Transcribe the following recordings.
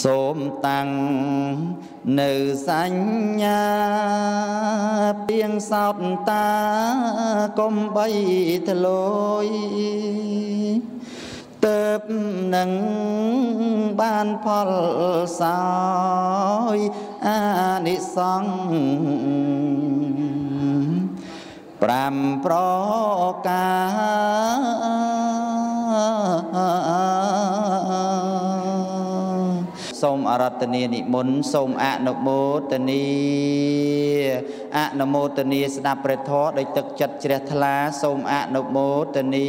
សូមតាំងនៅសញ្ញាពីងសោតតាកុំបីធ្លុយទៅនឹងបានផលសោយអានិសង្ឃ5ប្រការសូមអរតនានិមន្តសូមអនុមោទនីអនុមោទនីស្ដាប់ព្រះធម៌ដោយទឹកចិត្តជ្រះថ្លាសូមអនុមោទនី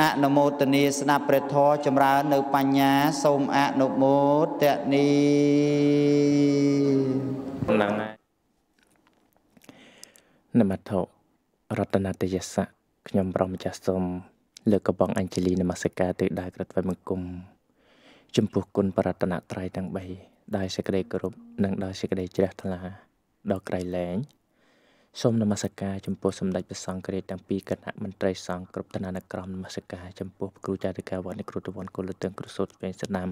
អនុមោទនីស្ដាប់ព្រះធម៌ចម្រើននៅបញ្ញាសូមអនុមោទនីហ្នឹងហើយនមត្ថរតនតយសៈខ្ញុំប្រមចាស់សូមលើកកំបងអัญជលីនមស្ការទៅដល់ក្រឹតវិមង្គមចំពោះគុណបរតនត្រ័យទាំង3ដោយសេចក្តីគោរពនិងដោយសេចក្តីជ្រះថ្លាដល់ក្រៃលែងសូមនមស្ការ ចំពោះសម្ដេចព្រះសង្ឃរាជទាំងពីរគណៈមន្ត្រីសង្ឃគ្រប់ឋានានុក្រមនមស្ការចំពោះគ្រូចារិកាវត្តនៃគ្រូតវ័នគុលទឿងគ្រូសូត្រពេញសណាំ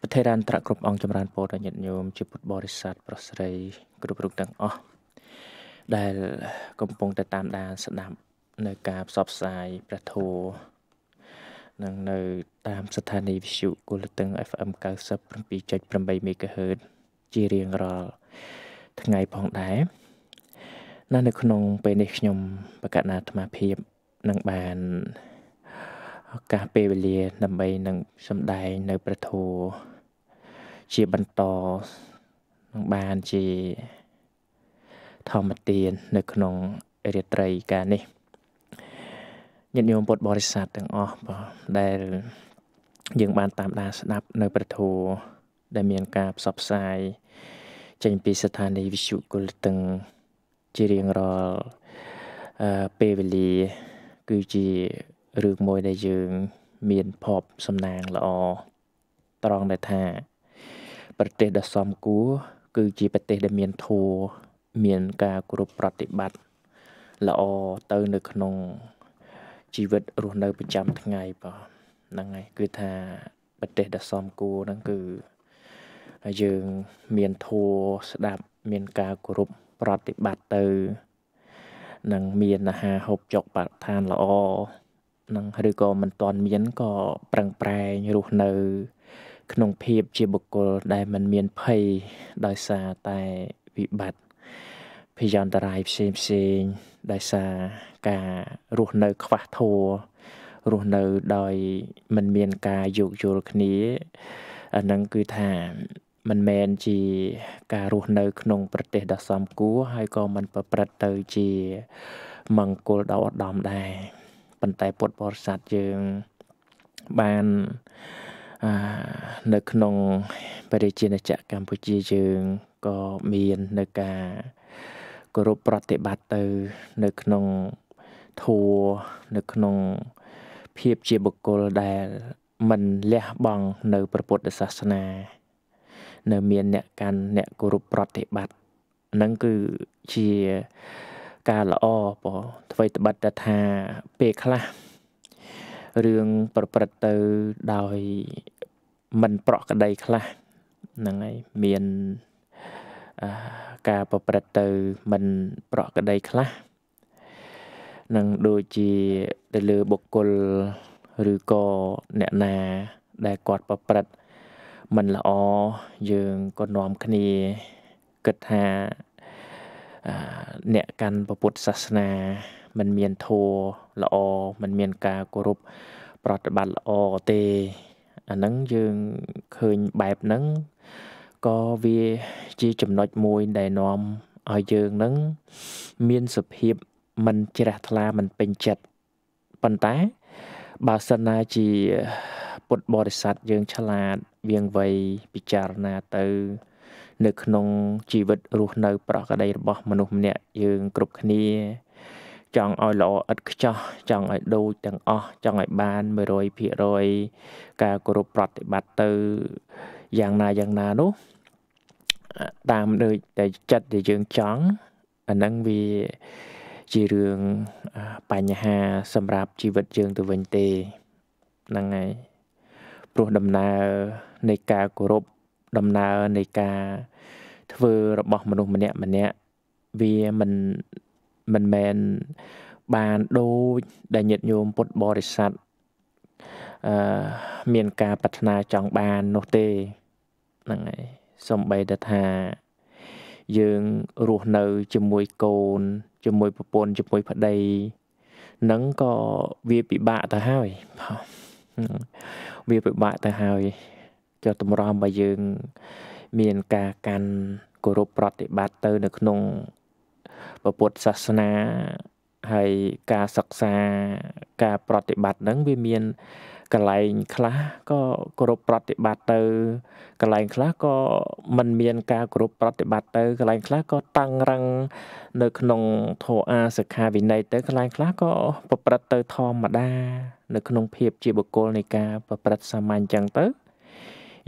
ប្រធារានត្រៈគ្រប់អង្គចម្រើនពរដល់ញាតិញោមជាពុទ្ធបរិស័ទប្រុសស្រីគ្រប់រូបទាំងអស់ដែលកំពុងតែតាមដានស្ដាប់នៅការផ្សព្វផ្សាយព្រះធម៌និងនៅតាមស្ថានីយវិទ្យុគូលតឹង FM 97.8 MHz ជារៀងរាល់ថ្ងៃផងដែរណានៅ ក្នុងពេលនេះខ្ញុំ បកណាអាត្មាភាពនឹងបានឱកាសពេលវេលាដើម្បីនឹងសម្ដែងនៅព្រះធម៌ជាបន្តនឹងបានជាធម្មទាន នៅ ក្នុងរាត្រីការនេះញាតិញោមពុទ្ធបរិស័ទទាំងអស់បាទដែល យើងបានតាមដានស្ដាប់នៅព្រះធម៌ដែលមានការផ្សព្វផ្សាយចេញពីស្ថានីយវិទ្យុគុលតឹងជារៀងរាល់អឺពេលវេលាគឺជារឿងមួយដែលយើងមានភពសំណាងល្អត្រង់ដែលថា ប្រទេសដ៏សមគួរគឺជាប្រទេស ដែលមានធัวមានការគ្រប់ប្រតិបត្តិល្អទៅនៅក្នុងជីវិតរស់នៅប្រចាំថ្ងៃបាទហ្នឹងហើយគឺថាប្រទេសដ៏សមគួរហ្នឹងគឺយើងមានធัวស្ដាប់មានការគោរពប្រតិបត្តិទៅ នឹងមានអាហារហូបចុកបរិស្ថានល្អនឹងឬក៏មិនទាន់មានក៏ប្រឹងប្រែងរស់នៅ ក្នុងភាពជាបុគ្គលដែលមិនមានភ័យដោយសារតែវិបត្តិភយន្តរាយផ្សេងផ្សេងដោយសារការរស់នៅ ខ្វះធម៌រស់នៅដោយមិនមានការយោគយល់គ្នាអានឹងគឺថាមិនមែនជាការរស់នៅ ក្នុង ប្រទេសដ៏សមគួរហើយក៏មិន ប្រព្រឹត្តទៅជាមង្គលដ៏ឧត្តមដែរប៉ុន្តែពុទ្ធបរិស័ទយើង បាននៅក្នុងព្រះរាជាណាចក្រកម្ពុជាយើងក៏មាននៅការគោរពប្រតិបត្តិទៅ នៅក្នុងធัวនៅក្នុងភាពជាបុគ្គលដែលមិនលះបង់នៅព្រះពុទ្ធសាសនា នៅមានអ្នកកាន់អ្នកគោរពប្រតិបត្តិនឹងគឺជាការល្អបើអ្វីត្បិតតែថាពេលខ្លះរឿងប្រព្រឹត្តទៅដោយមិនប្រក្រតីខ្លះហ្នឹងហើយមានការប្រព្រឹត្តទៅមិនប្រក្រតីខ្លះនឹងដូចជាទៅលើបុគ្គលឬក៏អ្នកណា ដែលគាត់ប្រព្រឹត្តមិនល្អយើងក៏នាំគ្នា គិតថា អ្នកកាន់ពុទ្ធសាសនាมันមានធម៌ល្អมันមានការគោរពប្រតិបត្តិល្អទេ អាហ្នឹងយើងឃើញបែបហ្នឹងក៏វាជាចំណុចមួយដែលនាំឲ្យយើងនឹងមានសភាពមិនជ្រះថ្លាមិនពេញចិត្តប៉ុន្តែ បើសិនណាជាពុទ្ធបរិស័ទយើងឆ្លាតវាងវៃពិចារណាទៅ នៅក្នុងជីវិតរស់នៅ ប្រកដីរបស់មនុស្សម្នាក់យើងគ្រប់គ្នា ចង់ឲ្យល្អឥតខ្ចោះចង់ឲ្យដូចទាំងអស់ចង់ឲ្យបាន100%ការគោរពប្រតិបត្តិទៅយ៉ាងណាយ៉ាងណានោះតាមដូចតែចិត្តដែលយើងចង់អាហ្នឹងវាជារឿងបញ្ហា សម្រាប់ជីវិតយើងទៅវិញទេហ្នឹងហើយព្រោះដំណើរនៃការគោរពដំណើរនៃការធ្វើរបស់មនុស្សម្នាក់ម្នាក់វាមិនមិនមែនបានដូចដែលញាតិញោមពុទ្ធបរិស័ទអឺមានការប្រាថ្នាចង់បាននោះទេហ្នឹងហើយសំបីតែថា យើងរស់នៅ ជាមួយកូនជាមួយប្រពន្ធជាមួយប្តីនឹងក៏វាពិបាកទៅហើយវាពិបាកទៅហើយចុះតម្រាំបើយើង មានការកាន់គោរពប្រតិបត្តិទៅនៅក្នុងពុទ្ធសាសនាហើយការសិក្សាការប្រតិបត្តិនឹងវាមានកន្លែងខ្លះក៏គោរពប្រតិបត្តិទៅកន្លែងខ្លះក៏មិនមានការគោរពប្រតិបត្តិទៅកន្លែងខ្លះក៏តឹងរឹងនៅ ក្នុងធម៌អាសិក្ខាវិន័យទៅកន្លែងខ្លះក៏ប្រព្រឹត្តទៅធម្មតា នៅក្នុងភាពជាបុគ្គលនៃការប្រព្រឹត្តសាមញ្ញចឹងទៅ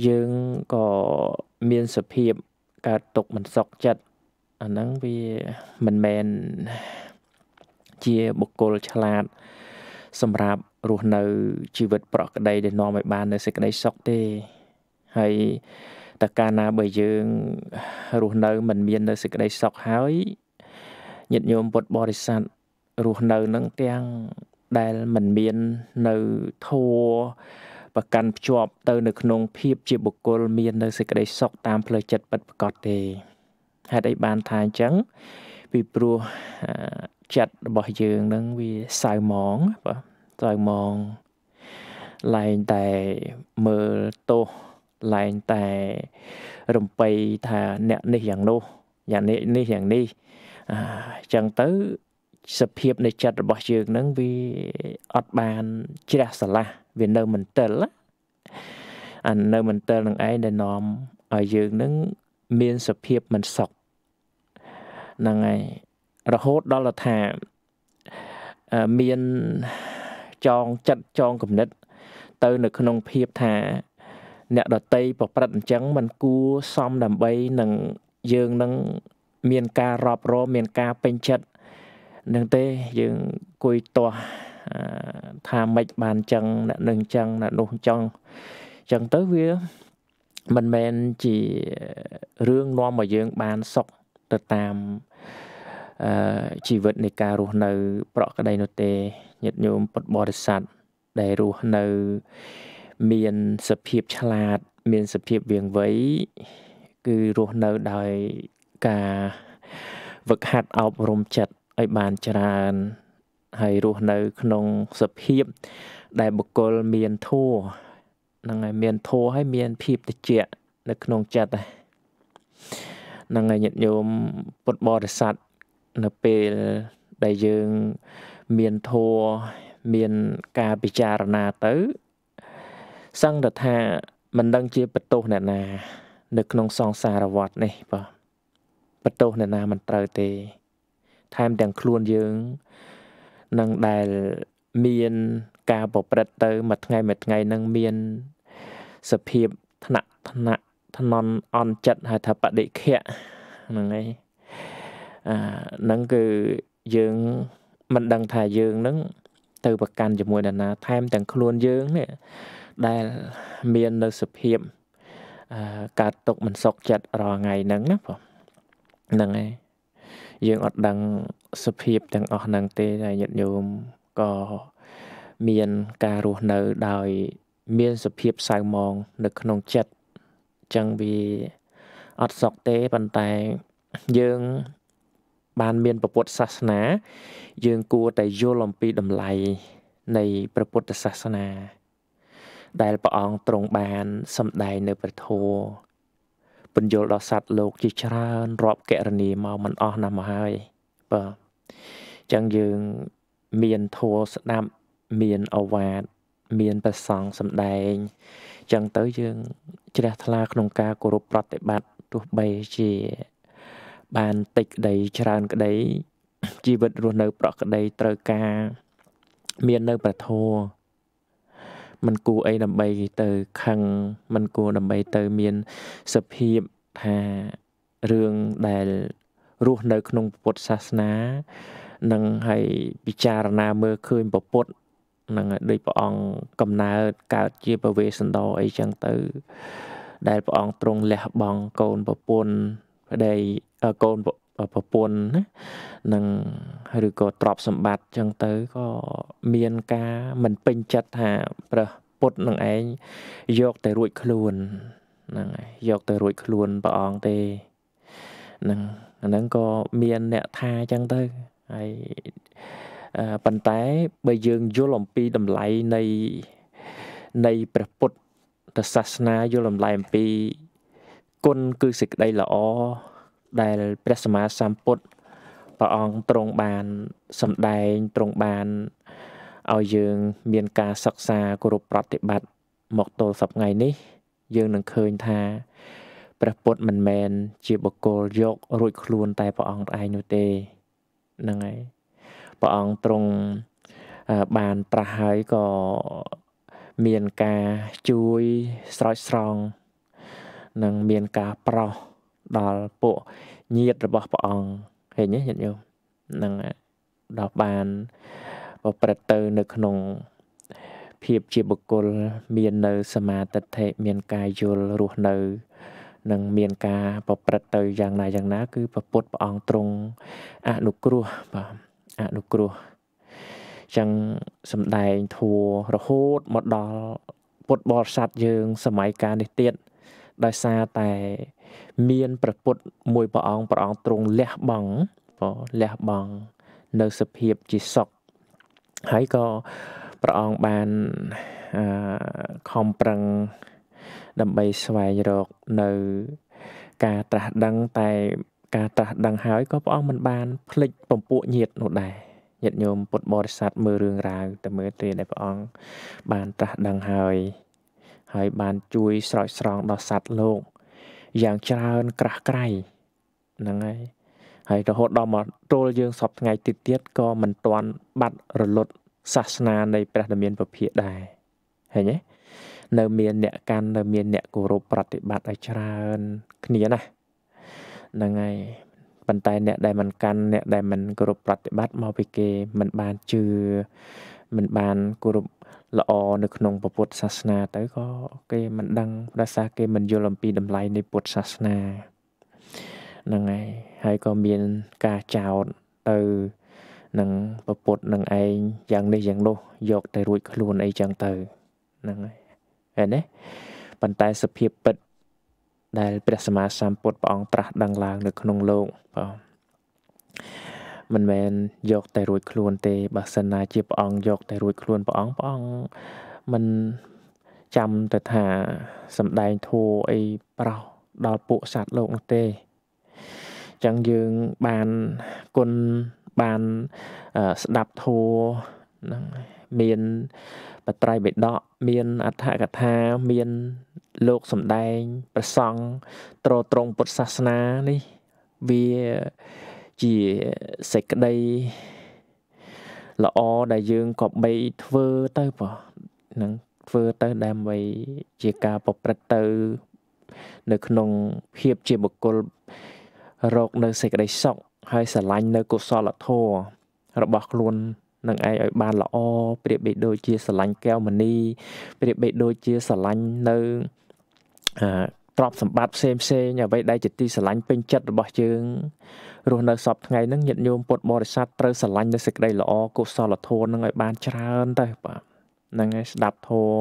យើងក៏មានសភាពកើតទុកមិនសុខចិត្តអាហ្នឹងវាមិនមែនជាបុគ្គលឆ្លាតសម្រាប់រស់នៅជីវិតប្រក្រតីដែលនាំឲ្យបាននៅសេចក្តីសុខទេ ហើយតើកាលណាបើយើងរស់នៅមិនមាននៅសេចក្តីសុខហើយញាតិញោមពុទ្ធបរិស័ទរស់នៅនឹងទាំងដែលមិនមាននៅធัวប្រកាន់ភ្ជាប់ទៅនៅក្នុងភាពជាបុគ្គលមាននៅសេចក្តីសុខតាមផ្លូវចិត្តពិតប្រាកដទេហេតុអីបានថាអញ្ចឹងពីព្រោះចិត្តរបស់យើងនឹងវាសៅហ្មងបាទស្អែកមកលែងតែមើលទោសលែងតែរំបីថាអ្នកនេះយ៉ាងនោះយ៉ាងនេះនេះយ៉ាងនេះអញ្ចឹងទៅសភាពនៃចិត្តរបស់យើងហ្នឹងវាអត់បានជ្រះស្រឡះវានៅមិនទិលអានៅមិនទិលនឹងឯងដែលនាំឲ្យយើងហ្នឹងមានសភាពមិនសុខហ្នឹងហើយរហូតដល់ថាមានចងចិត្តចងគំនិតទៅ នៅក្នុងភាពថា អ្នកដតីប្រព្រឹត្តអញ្ចឹងมันគួរសមដើម្បីនឹងយើងនឹងមានការរອບរមមានការពេញចិត្តនឹងទេយើងគួយទាស់ថាមិនបានអញ្ចឹងអ្នកនឹងអញ្ចឹងអ្នកនោះអញ្ចឹងអញ្ចឹងទៅវាមិនមែនជារឿងនាំឲ្យយើងបានសុខទៅតាមជីវិតនៃការរស់នៅ ប្រក្រតីនោះទេញាតិញោមពុទ្ធបរិស័ទដែលរស់នៅមានសភាពឆ្លាត មានសភាពវាងវៃគឺរស់នៅដោយការវឹកហាត់អប់រំចិត្តឲ្យបានច្រើនហើយរស់នៅក្នុងសភាពដែលបុគ្គលមានធัวហ្នឹងហើយមានធัวហើយមានភាពតិចនៅ ក្នុងចិត្តហ្នឹងហើយញាតិញោមពុទ្ធបរិស័ទនៅពេលដែលយើងមានធัวមានការពិចារណាទៅសង្ឃថាមិនដឹងជាបន្ទោសអ្នកណានៅក្នុងសង្សារវដ្តនេះបាទបន្ទោសអ្នកណាមិនត្រូវទេថែមទាំងខ្លួនយើងនឹងដែលមានការប្រព្រឹត្តទៅមួយថ្ងៃមួយថ្ងៃនឹងមានសភាពថ្នាក់ថ្នាក់ថ្នន់អន់ចិត្តហៅថាបដិខៈហ្នឹងឯងអានឹងគឺយើងមិនដឹងថាយើងនឹងទៅប្រកាន់ជាមួយនរណា ថែមទាំងខ្លួនយើងនេះដែលមាននៅសភាពការຕົកមិនសុខចិត្តរាល់ថ្ងៃហ្នឹងណាបងហ្នឹងហើយយើងអត់ដឹងសភាពទាំងអស់ហ្នឹងទេតែញាតិញោមក៏មានការរស់នៅដោយមានសភាពសៅមងនៅក្នុងចិត្តអញ្ចឹងវាអត់សុខទេប៉ុន្តែយើងបានមានពុទ្ធសាសនាយើងគួរតែយល់អំពីតម្លៃនៃព្រះពុទ្ធសាសនា ដែលព្រះអង្គទ្រង់បានសម្ដែងនៅព្រះធម៌បញ្យល់ដល់សត្វលោកជាច្រើនរាប់កណនីមកមិនអស់ណាស់មកហើយបាទអញ្ចឹងយើងមានធម៌ស្ដាប់មានអវាទមានប្រសង់សម្ដែងអញ្ចឹងទៅយើងជ្រះថ្លាក្នុងការគោរពប្រតិបត្តិទោះបីជាបានតិចក្តីច្រើនក្តីជីវិតរស់នៅ ប្រក់ក្តីត្រូវការ មាននៅប្រធัวมันគួរអីដើម្បីទៅខឹងมันគួរដើម្បីទៅមានសភាពថារឿងដែលរស់នៅ ក្នុងពុទ្ធសាសនានឹងឲ្យពិចារណាមើលឃើញពុទ្ធនឹងដូចព្រះអង្គកំណើតកើតជាពវេសន្តរអីចឹងទៅ ដែលព្រះអង្គទ្រង់លះបង់កូនប្រពន្ធប្តីកូនប្រពន្ធណានឹងឬក៏ទ្រព្យសម្បត្តិចឹងទៅក៏មានការមិនពេញចិត្តថាព្រះពុទ្ធនឹងឯងយកតែរួចខ្លួនហ្នឹងហើយយកទៅរួចខ្លួនព្រះអង្គទេហ្នឹងអាហ្នឹងក៏មាន អ្នកថាចឹងទៅហើយប៉ុន្តែបើយើងយល់អំពីតម្លៃនៃនៃព្រះពុទ្ធសាសនាយល់អំឡៃអំពីគុណគឺសេចក្តីល្អដែលព្រះសម្មាសម្ពុទ្ធព្រះអង្គទ្រង់បានសម្ដែងទ្រង់បានឲ្យយើង មានការសិក្សាគោរពប្រតិបត្តិមកទល់សប្តាហ៍នេះ យើងនឹងឃើញថាព្រះពុទ្ធមិនមែនជាបុគ្គលយករួចខ្លួនតែព្រះអង្គឯងនោះទេហ្នឹងហើយព្រះអង្គទ្រង់បានត្រាស់ហើយក៏មានការជួយស្រោចស្រង់នឹងមានការប្រោសដល់ពួកញាតិរបស់ព្រះអង្គឃើញទេញាតិញោមនឹងដល់បានប្រព្រឹត្តទៅនៅក្នុងភាពជាបុគ្គលមាននៅ សមាទិដ្ឋិមានការយល់រស់នៅនឹងមានការប្រព្រឹត្តទៅយ៉ាងណាយ៉ាងណាគឺព្រះពុទ្ធព្រះអង្គទ្រង់អនុគ្រោះបាទអនុគ្រោះចឹងសំដែងធัวរហូតមកដល់ពុទ្ធបរិស័ទយើង សម័យកាលនេះទៀតដោយសារតែមានព្រះពុទ្ធមួយព្រះអង្គព្រះអង្គទ្រង់លះបង់បើលះបង់នៅសភាពជាសក់ហើយក៏ព្រះអង្គបានអឺខំប្រឹង ដើម្បីស្វែងរកនៅ ការត្រាស់ដឹងតែ ការត្រាស់ដឹងហើយក៏ព្រះអង្គមិនបានភ្លេចពំពួកញាតនោះដែរញាតញោមពុទ្ធបរិស័ទមើលរឿងរ៉ាវតែមើលទេដែលព្រះអង្គបានត្រាស់ដឹងហើយហើយបានជួយស្រោចស្រង់ដល់សัตว์លោកយ៉ាងច្រើនក្រាស់ក្រៃហ្នឹងហើយហើយរហូតដល់មកទល់យើងសពថ្ងៃតិចទៀតក៏មិនទាន់បាត់រលត់សាសនានៃព្រះធម៌ពភាកដែរឃើញទេនៅមានអ្នកកាន់នៅមានអ្នកគោរពប្រតិបត្តិឲ្យច្រើនគ្នាណាហ្នឹងហើយប៉ុន្តែអ្នកដែលមិនកាន់អ្នកដែលមិនគោរពប្រតិបត្តិមកពីគេមិនបានជឿមិនបានគោរពល្អនៅក្នុងពុទ្ធសាសនាទៅក៏គេមិនដឹងដោយសារគេមិនយល់អំពីតម្លៃនៃពុទ្ធសាសនាហ្នឹងហើយហើយក៏មានការចោទទៅនឹងពុទ្ធនឹងឯងយ៉ាងនេះយ៉ាងនោះយកទៅរួចខ្លួនអីចឹងទៅហ្នឹងហើយឃើញទេប៉ុន្តែសភាពពិតដែល ព្រះសម្មាសម្ពុទ្ធព្រះអង្គត្រាស់ដឹងឡើងនៅក្នុងលោកបងមិនមែនយកតែរួចខ្លួនទេបើសិនណាជាព្រះអង្គយកតែរួចខ្លួនព្រះអង្គព្រះអង្គមិនចាំទៅថាសំដែងធัวអីប្រោសដល់ពួកសត្វលោកនោះទេ ចឹងយើងបានគុណបានស្ដាប់ធัวហ្នឹងមានបត្រៃបិដកមានអដ្ឋកថាមានលោកសំដែងប្រសង់ត្រត្រង់ពុទ្ធសាសនានេះវាជាសេចក្តីល្អដែលយើងគប្បីធ្វើទៅបងនឹងធ្វើទៅដើម្បីជាការប្រព្រឹត្តទៅ នៅក្នុងភាពជាបុគ្គលរកនៅសេចក្តីសុខហើយស្រឡាញ់នៅកុសលធម៌របស់ខ្លួននឹងឯងឲ្យបានល្អប្រៀបបីដូចជាស្រឡាញ់កែវមณีប្រៀបបីដូចជាស្រឡាញ់នៅទ្រព្យសម្បត្តិផ្សេងផ្សេងអ្វីដែលជាទីស្រឡាញ់ពេញចិត្តរបស់យើងរស់នៅសពថ្ងៃហ្នឹងញាតិញោមពុទ្ធបរិស័ទត្រូវស្រឡាញ់នៅសេចក្តីល្អកុសលធម៌ហ្នឹងឲ្យបានច្រើនទៅបាទហ្នឹងហើយស្ដាប់ធម៌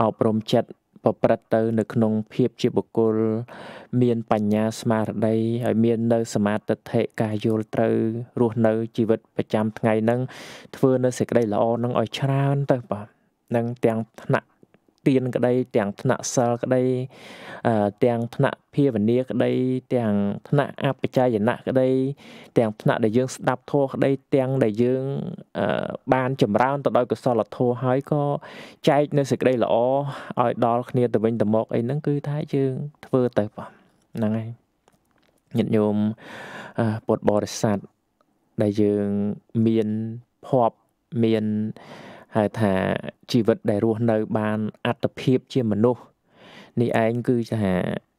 អប់រំចិត្តប្រព្រឹត្តទៅ នៅក្នុងភាពជាបុគ្គលមានបញ្ញាស្មារតីហើយមាននៅ សមាធិការយល់ត្រូវរស់នៅជីវិត ប្រចាំថ្ងៃហ្នឹងធ្វើនៅសេចក្តីល្អហ្នឹងឲ្យច្រើន ទៅបាទនឹងទាំងថ្នាក់ទានក្តីទាំងថ្នាក់សិលក្តីទាំងថ្នាក់ភាវនាក្តី ទាំងថ្នាក់អបច្ច័យនៈក្តីទាំងថ្នាក់ដែលយើងស្ដាប់ធម៌ក្តីទាំងដែលយើង បានចម្រើនទៅដោយកុសលធម៌ហើយក៏ចែកនៅសេចក្តីល្អឲ្យដល់គ្នាទៅវិញទៅមកអីហ្នឹងគឺថាយើងធ្វើទៅបងហ្នឹងហើយញាតិញោមពុទ្ធបរិស័ទដែលយើងមានភ័ព្វមានអឺហៅថាជីវិតដែលរស់នៅ បានអត្តភាពជាមនុស្សនេះឯងគឺថា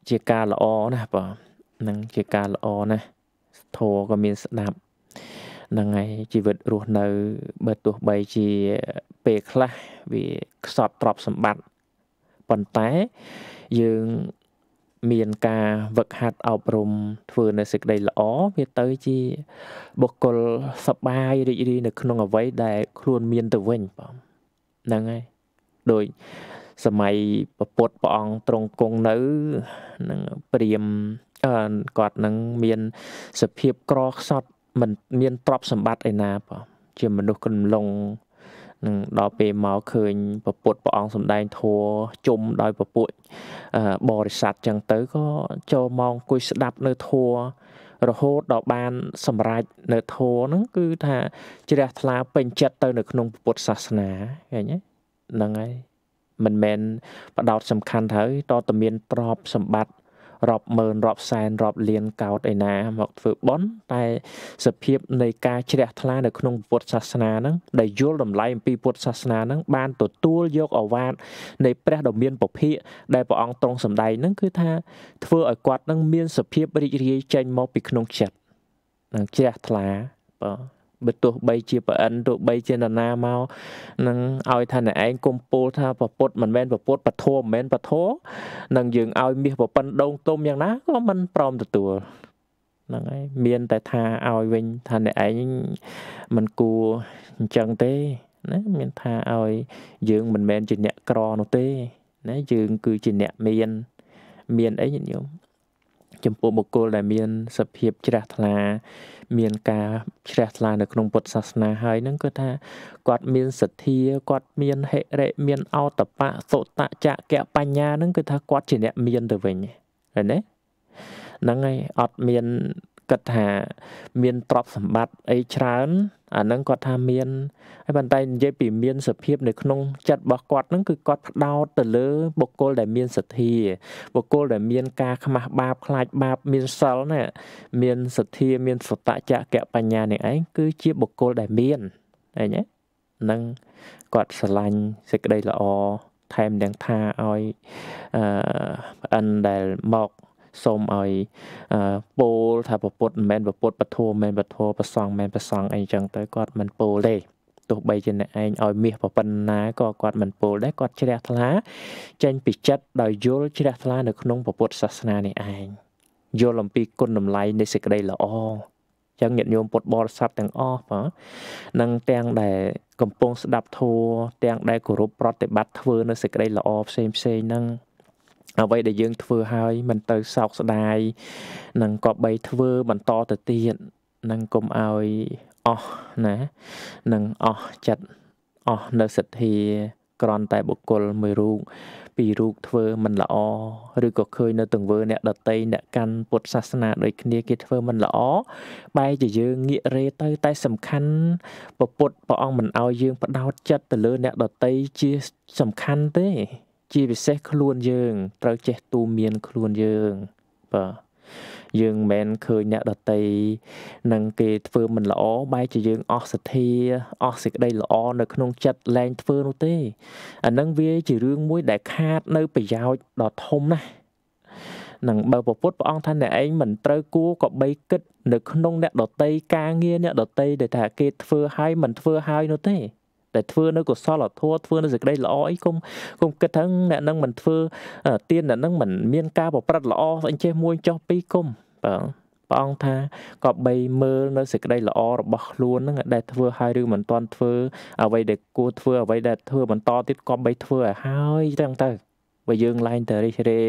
ជាការល្អណាស់បាទនឹងជាការល្អណាស់ធម៌ក៏មានស្ដាប់ហ្នឹងហើយជីវិតរស់នៅបើទោះបីជាពេលខ្លះវាខ្សត់ទ្រព្យសម្បត្តិប៉ុន្តែយើងមានការវឹកហាត់អប់រំធ្វើនៅសេចក្តីល្អ វាទៅជា បុគ្គលសបាយ រីករាយនៅក្នុងអវ័យដែលខ្លួនមាន ទៅវិញបងហ្នឹងហើយដោយសម័យពុទ្ធព្រះអង្គទ្រង់គង់នៅនឹងព្រាមអឺគាត់នឹងមានសភាពក្រខ្សត់មិន មានទ្រព្យសម្បត្តិឯណាបងជាមនុស្សកំឡុងនឹងដល់ពេលមកឃើញពពុតព្រះអង្គសំដែងធัวជុំដោយពពួកបរិស័ទចឹងទៅក៏ចូលមកអង្គុយស្ដាប់នៅធัวរហូតដល់បានសម្រេចនៅធัวហ្នឹងគឺថាជ្រះថ្លាពេញចិត្តទៅនៅក្នុងពុទ្ធសាសនាឃើញទេហ្នឹងហើយមិនមែនបដោតសំខាន់ហើយតតមានទ្រពសម្បត្តិរាប់ម៉ឺនរាប់សែនរាប់លានកោតឯណា មកធ្វើបុណ្យតែ សភាពនៃការជ្រះថ្លានៅក្នុងពុទ្ធសាសនាហ្នឹងដែលយល់តម្លៃអំពីពុទ្ធសាសនាហ្នឹងបានទទួលយកអវាទនៃព្រះដ៏មានពភៈដែលព្រះអង្គទ្រង់សម្ដែងហ្នឹងគឺថាធ្វើឲ្យគាត់ហ្នឹងមានសភាពរីករាយចេញមកពីក្នុងចិត្តនឹងជ្រះថ្លាបាទបើទោះបីជាប្រអិនទោះបីជានរណាមកនឹងឲ្យថាអ្នកឯងគុំពោលថាប្រពុតមិនមែនប្រពុតបធមមិនមែនបធមនឹងយើងឲ្យមាសប្រពន្ធដងទុំយ៉ាងណាក៏មិនព្រមទទួលហ្នឹងហើយមានតែថាឲ្យវិញថាអ្នកឯងមិនគួរអញ្ចឹងទេណាមានថាឲ្យយើងមិនមែនជាអ្នកក្រនោះទេណាយើងគឺជាអ្នកមានមានអីញាតិញោមចំពោះបុគ្គលដែលមានសភាពជ្រះថ្លាមានការជ្រះថ្លានៅក្នុងពុទ្ធសាសនាហើយនឹងគឺថាគាត់មានសទ្ធាគាត់មានហិរិមានអតបៈសុតៈចក្យបញ្ញានឹងគឺថាគាត់ជាអ្នកមានទៅវិញឃើញទេហ្នឹងហើយអត់មានគិតថាមានទ្រព្យសម្បត្តិអីច្រើនអាហ្នឹងគាត់ថាមានហើយប៉ុន្តែនិយាយពីមានសភាពនៅក្នុងចិត្តរបស់គាត់ហ្នឹងគឺគាត់ផ្ដោតទៅលើ បុគ្គលដែលមានសទ្ធាបុគ្គលដែលមាន ការខ្មាស់បាបខ្លាចបាបមានសិលណាមានសទ្ធា មានសតចក្យបញ្ញានេះឯងគឺជាបុគ្គលដែលមានអីណានឹងគាត់ស្រឡាញ់សេចក្តីល្អថែមទាំងថាឲ្យអឺប្អិនដែលមកសូមឲ្យពោលថាពពុទ្ធមិនមែនពពុទ្ធពធមិនមែនពធប្រសងមិនមែនប្រសងអីចឹងទៅគាត់មិនពោលទេទោះបីជាអ្នកឯងឲ្យមាសប៉ុណ្ណាក៏គាត់មិនពោលដែរគាត់ជ្រះថ្លា ចេញពីចិត្តដោយយល់ជ្រះថ្លានៅក្នុងពុទ្ធសាសនានេះឯងយល់អំពីគុណតម្លៃនៃសេចក្តីល្អចឹងញាតិញោមពុទ្ធបរិស័ទទាំងអស់បងនឹងទាំងដែលកំពុងស្ដាប់ធម៌ទាំងដែលគោរពប្រតិបត្តិធ្វើនៅសេចក្តីល្អផ្សេងផ្សេងហ្នឹងអ្វីដែលយើងធ្វើហើយមិនទៅសោកស្ដាយនឹងក៏បីធ្វើបន្តទៅទៀតនឹងកុំឲ្យអស់ណានឹងអស់ចិត្តអស់នៅសទ្ធា ក្រន់តែបុគ្គលមួយរូបពីររូបធ្វើមិនល្អឬក៏ឃើញនៅទង្វើ អ្នកដតីអ្នកកាន់ពុទ្ធសាសនាដូចគ្នាគេធ្វើមិនល្អបែរជាយើងងាករេទៅ តែ សំខាន់ពុទ្ធព្រះអង្គមិនឲ្យយើងផ្ដោតចិត្តទៅលើអ្នកដតីជាសំខាន់ទេជាពិសេសខ្លួនយើងត្រូវចេះទូមាន ខ្លួនយើងបាទយើងមិនមែនឃើញអ្នកដតីនឹងគេធ្វើមិនល្អបែរជាយើងអស់សទ្ធា អស់សេចក្តីល្អនៅ ក្នុងចិត្តលែងធ្វើនោះទេអានឹងវាជារឿងមួយ ដែលខាត នៅប្រយោជន៍ដ៏ធំណាស់នឹងបើពពុទ្ធព្រះអង្គថាអ្នកឯងមិនត្រូវគួរក៏បីគិតនៅក្នុងអ្នកដតីការងារអ្នកដតីដែលថាគេធ្វើហើយមិនធ្វើហើយនោះទេដែលធ្វើនៅកុសលធម៌ធ្វើនៅសេចក្តីល្អអីគុំគុំគិតថាអ្នកនឹងមិនធ្វើទៀនអ្នកនឹងមិនមានការប្រព្រឹត្តល្អអញ្ចេះមួយចុះពីរគុំបាទព្រះអង្គថាក៏បីមើលនៅសេចក្តីល្អរបស់ខ្លួនហ្នឹង ដែលធ្វើហើយឬមិនទាន់ធ្វើអ្វីដែលគួរធ្វើអ្វីដែលធ្វើបន្តទៀតក៏បីធ្វើឲ្យហើយចឹងទៅបើយើងឡើងទៅរិះរេ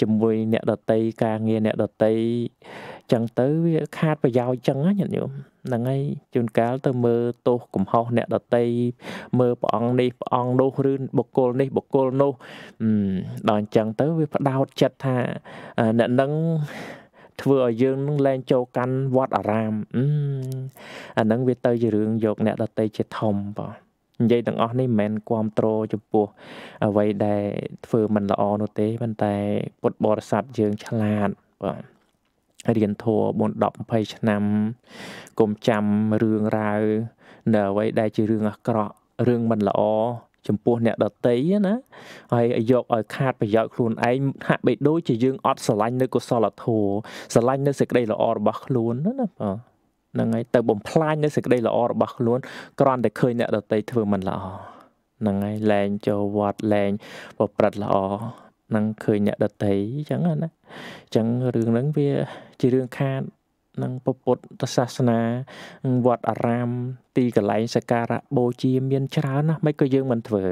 ជាមួយអ្នកដតីការងារអ្នកដតីចឹងទៅវាខាតប្រយោជន៍ចឹងញាតិញោមហ្នឹងហើយជួនកាលទៅមើលទោសកំហុសអ្នកដតីមើលព្រះអង្គនេះព្រះអង្គនោះឬបុគ្គលនេះបុគ្គលនោះដល់អញ្ចឹងទៅវាផ្ដោតចិត្តថាអ្នកនឹងធ្វើឲ្យយើងនឹងលែងចូលកាន់វត្តអារាមអាហ្នឹងវាទៅជារឿងយកអ្នកដតីជាធំបងនិយាយទាំងអស់នេះមិនមែនគ្រប់គ្រងចំពោះអ្វីដែលធ្វើមិនល្អនោះទេប៉ុន្តែ ពុទ្ធបរិស័ទយើងឆ្លាតបាទរៀនធัว4 10 20ឆ្នាំកុំចាំរឿងរ៉ាវនៅអ្វីដែលជារឿងអាក្រក់រឿងមិនល្អចំពោះអ្នកដតីណាហើយយកឲ្យខាតប្រយោជន៍ខ្លួនឯងហាក់បីដូចជាយើងអត់ស្រឡាញ់នៅកុសលធម៌ស្រឡាញ់នៅសេចក្តីល្អរបស់ខ្លួនណាណាបងហ្នឹងហើយទៅបំផ្លាញនៅសេចក្តីល្អរបស់ខ្លួនគ្រាន់តែឃើញអ្នកដតីធ្វើមិនល្អហ្នឹងហើយលែងចូលវត្តលែងប្រព្រឹត្តល្អនឹងឃើញអ្នកដតីអញ្ចឹងណាអញ្ចឹងរឿងហ្នឹងវាជារឿងខាតនឹងពុទ្ធសាសនាវត្តអារាមទីកន្លែងសក្ការៈបូជាមាន ច្រើនណាស់មិនក៏យើងមិនធ្វើ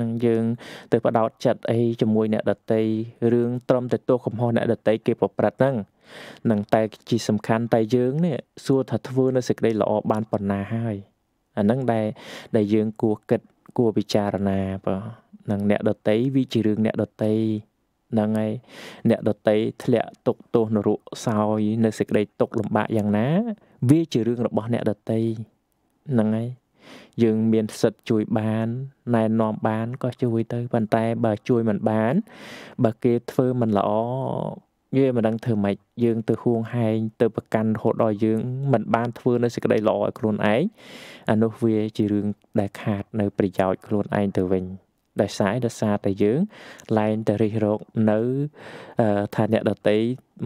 នឹងយើង ទៅបដោតចិត្តអីជាមួយអ្នកដតីរឿងត្រឹមតែទោសកំហុសអ្នកដតី គេប្រព្រឹត្តហ្នឹងនឹងតែជាសំខាន់តែយើងនេះសួរថាធ្វើនៅសេចក្តីល្អបានប៉ុណ្ណាហើយអាហ្នឹងដែលដែលយើងគួរគិតគួរពិចារណាបើនឹងអ្នកដតីវាជារឿងអ្នកដតីហ្នឹងហើយអ្នកដតីធ្លាក់ទុកទោសនរកសោយនៅសេចក្តីទុកលំបាកយ៉ាងណា វាជារឿងរបស់អ្នកដតីហ្នឹងហើយយើងមានសិទ្ធជួយបានណែនាំបានក៏ជួយទៅប៉ុន្តែបើជួយមិនបាន បើគេធ្វើមិនល្អយើងមិនដឹងធ្វើម៉េចយើងទៅហួងហែងទៅប្រកាន់រហូតដល់យើងមិនបានធ្វើនៅសេចក្តីល្អឲ្យខ្លួនឯងអានោះវាជារឿងដែលខាតនៅប្រយោជន៍ខ្លួនឯងទៅវិញដោយសារដោយសារតែយើងលែងតែរិះរោចនៅថាអ្នកដតី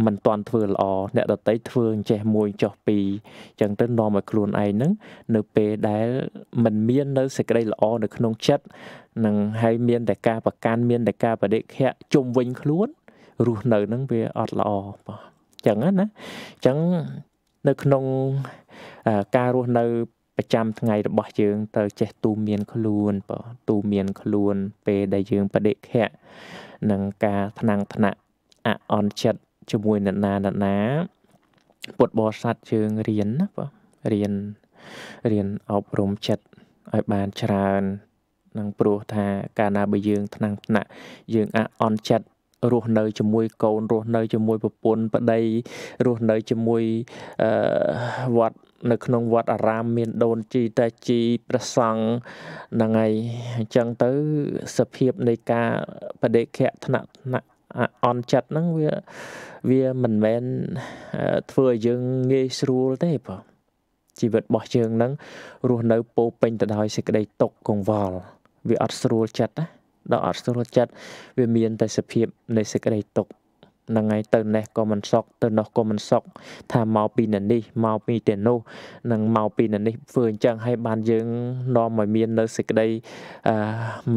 មិនទាន់ធ្វើល្អអ្នកដតីធ្វើអញ្ចេះមួយចោះពីរអញ្ចឹងទៅនាំឲ្យខ្លួនឯងហ្នឹងនៅ ពេលដែលมันមាននៅសេចក្តីល្អនៅក្នុងចិត្តនឹងហើយមានតែការប្រកាន់មានតែការបដិខៈជុំវិញ ខ្លួនរស់នៅហ្នឹងវាអត់ល្អបាទអញ្ចឹងណាអញ្ចឹងនៅក្នុងការរស់នៅប្រចាំថ្ងៃរបស់យើងត្រូវចេះទូមមានខ្លួនបើទូមមានខ្លួន ពេលដែលយើងបដិខៈនឹងការថ្នាំងថ្នាក់អអន់ចិត្តជាមួយនរណានរណាពុទ្ធបរិស័ទយើងរៀនណាបើរៀនរៀនអប់រំចិត្តឲ្យបានច្រើននឹងព្រោះថាកាលណាបើយើងថ្នាំងថ្នាក់យើងអអន់ចិត្តរស់នៅជាមួយកូនរស់នៅជាមួយប្រពន្ធប្តីរស់នៅជាមួយអឺវត្តនៅក្នុងវត្តអារាមមាន ដូនជីតាជីព្រះសង្ឃហ្នឹងហើយអញ្ចឹងទៅសភាពនៃការបដិខៈថ្នាក់ថ្នាក់អន់ចិត្តហ្នឹងវាវាមិនមែនធ្វើឲ្យយើងងាយស្រួលទេបងជីវិតរបស់យើងហ្នឹងរស់នៅពោពេញទៅដោយសេចក្តី ទុក្ខកង្វល់វាអត់ស្រួលចិត្តណាដល់អត់ស្រួលចិត្តវា មានតែសភាពនៃសេចក្តីទុក្ខហ្នឹងហើយទៅនេះក៏មិនសុខទៅនោះក៏មិនសុខថាមកពីនេះមកពីទីនោះនឹងមកពីនេះធ្វើអញ្ចឹងឲ្យបានយើងនាំឲ្យមាននៅសេចក្តីអឺ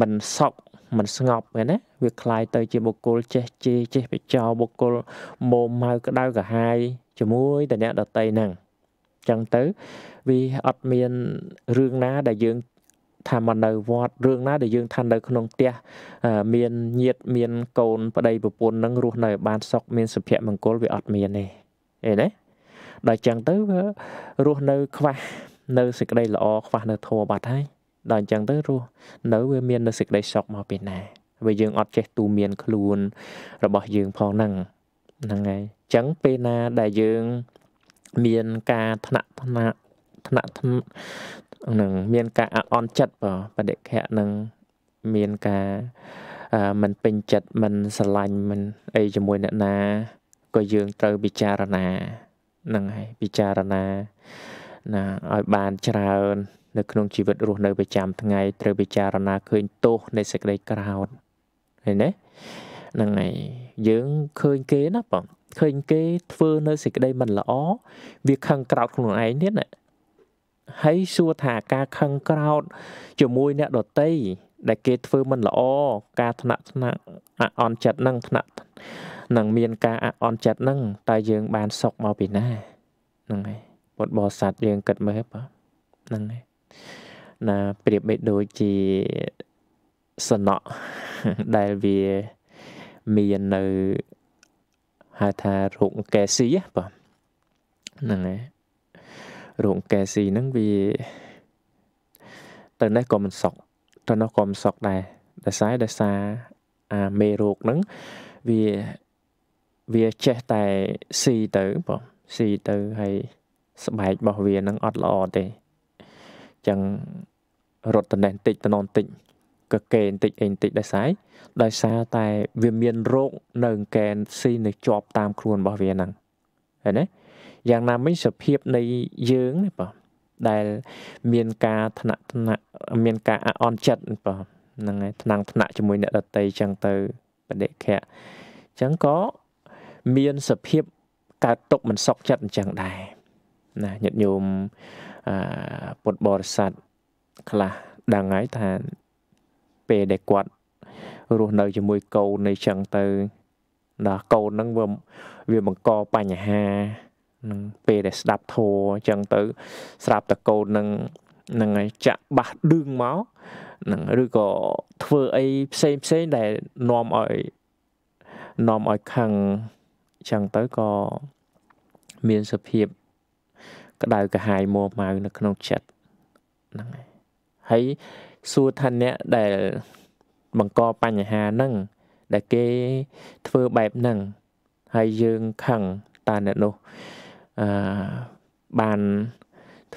មិនសុខមិនស្ងប់មែនណាវាคล้ายទៅជាបុគ្គលចេះជេរចេះបិចោបុគ្គលមុំម៉ៅក្តៅក្រហាយជាមួយតអ្នកដតីហ្នឹងចឹងទៅវាអត់មានរឿងណាដែលយើងថាមកនៅវត្តរឿងណាដែលយើងថានៅក្នុងផ្ទះមានញាតមានកូនប្តីប្រពន្ធនឹងរស់នៅ បានសុខមានសុភមង្គលវាអត់មានទេអីណាដល់ចឹងទៅវារស់នៅ ខ្វះ នៅសេចក្តីល្អខ្វះ នៅធម៌បាត់ហើយដល់អញ្ចឹងទៅរស់នៅវាមាននៅសេចក្តីសុខមកពីណាវាយើងអត់ចេះទូមានខ្លួន របស់យើងផងហ្នឹងហ្នឹងហើយអញ្ចឹងពេលណាដែលយើងមានការថ្នាក់ថ្នាក់ថ្នាក់នឹងមានការអអន់ចិត្តបើបដិខៈនឹងមានការមិនពេញចិត្តមិនស្រឡាញ់មិនអីជាមួយអ្នកណាក៏យើងត្រូវពិចារណានឹងហើយពិចារណាណាឲ្យបានច្រើន នៅក្នុងជីវិតរស់នៅប្រចាំថ្ងៃត្រូវពិចារណាឃើញទោសនៃសេចក្តីក្រោធឃើញទេហ្នឹងហើយយើងឃើញគេណាបងឃើញគេ ធ្វើនៅសេចក្តីមិនល្អវាខឹងក្រោធខ្លួនឯងទៀតណាហើយសួរថាការខឹងក្រោធជាមួយអ្នកដតីដែលគេធ្វើមិនល្អការថ្នាក់ថ្នាក់អអន់ចិត្តនឹងថ្នាក់នឹងមានការអអន់ចិត្តនឹងតែយើងបានសុកមកពីណាហ្នឹងហើយពុទ្ធបរិស័ទយើងគិតមើលបាទហ្នឹងហើយណាប្រៀបបីដូចជាសណក់ដែលវាមាននៅហៅថារោគកែស៊ីបាទហ្នឹងហើយរោងកែស៊ីហ្នឹងវាទៅនេះក៏មិនសុខទៅនោះក៏មិនសុខដែរដោយសារដោយសារអាមេរោគហ្នឹងវាវាចេះតែស៊ីទៅបងស៊ីទៅហើយស្បែករបស់វាហ្នឹងអត់ល្អទេចឹងរត់តណេះតិចតណនតិចកកេបន្តិចអីបន្តិចដោយសារដោយសារតែវាមានរោគនៅកែនស៊ីនៅជាប់តាមខ្លួនរបស់វាហ្នឹងឃើញទេយ៉ាងណាមិញសភាពនៃយើងណាបងដែលមានការថ្នាក់ថ្នាក់មានការអអន់ចិត្តបងហ្នឹងហើយថ្នាក់ថ្នាក់ជាមួយអ្នកដតីចឹងទៅបដិខៈចឹងក៏មានសភាពកើតទុកមិនសុខចិត្តអញ្ចឹងដែរណាញាតិញោមអឺពុទ្ធបរិស័ទខ្លះដឹងហើយថាពេលដែលគាត់រស់នៅជាមួយកូននៃចឹងទៅដល់កូនហ្នឹងវាវាបង្កបញ្ហានឹងពេលដែលស្ដាប់ធោអញ្ចឹងទៅស្រាប់តកូននឹងនឹងចាក់បាសឌឹងមកនឹងឬក៏ធ្វើអីផ្សេងផ្សេងដែលនាំឲ្យនាំឲ្យខឹងអញ្ចឹងទៅក៏មានសភាពក្តៅក្រហាយមួម៉ៅនៅក្នុងចិត្តហ្នឹងហើយហើយសួរថាអ្នកដែលបង្កបញ្ហាហ្នឹងដែលគេធ្វើបែបហ្នឹងហើយយើងខឹងតើអ្នកនោះអឺបាន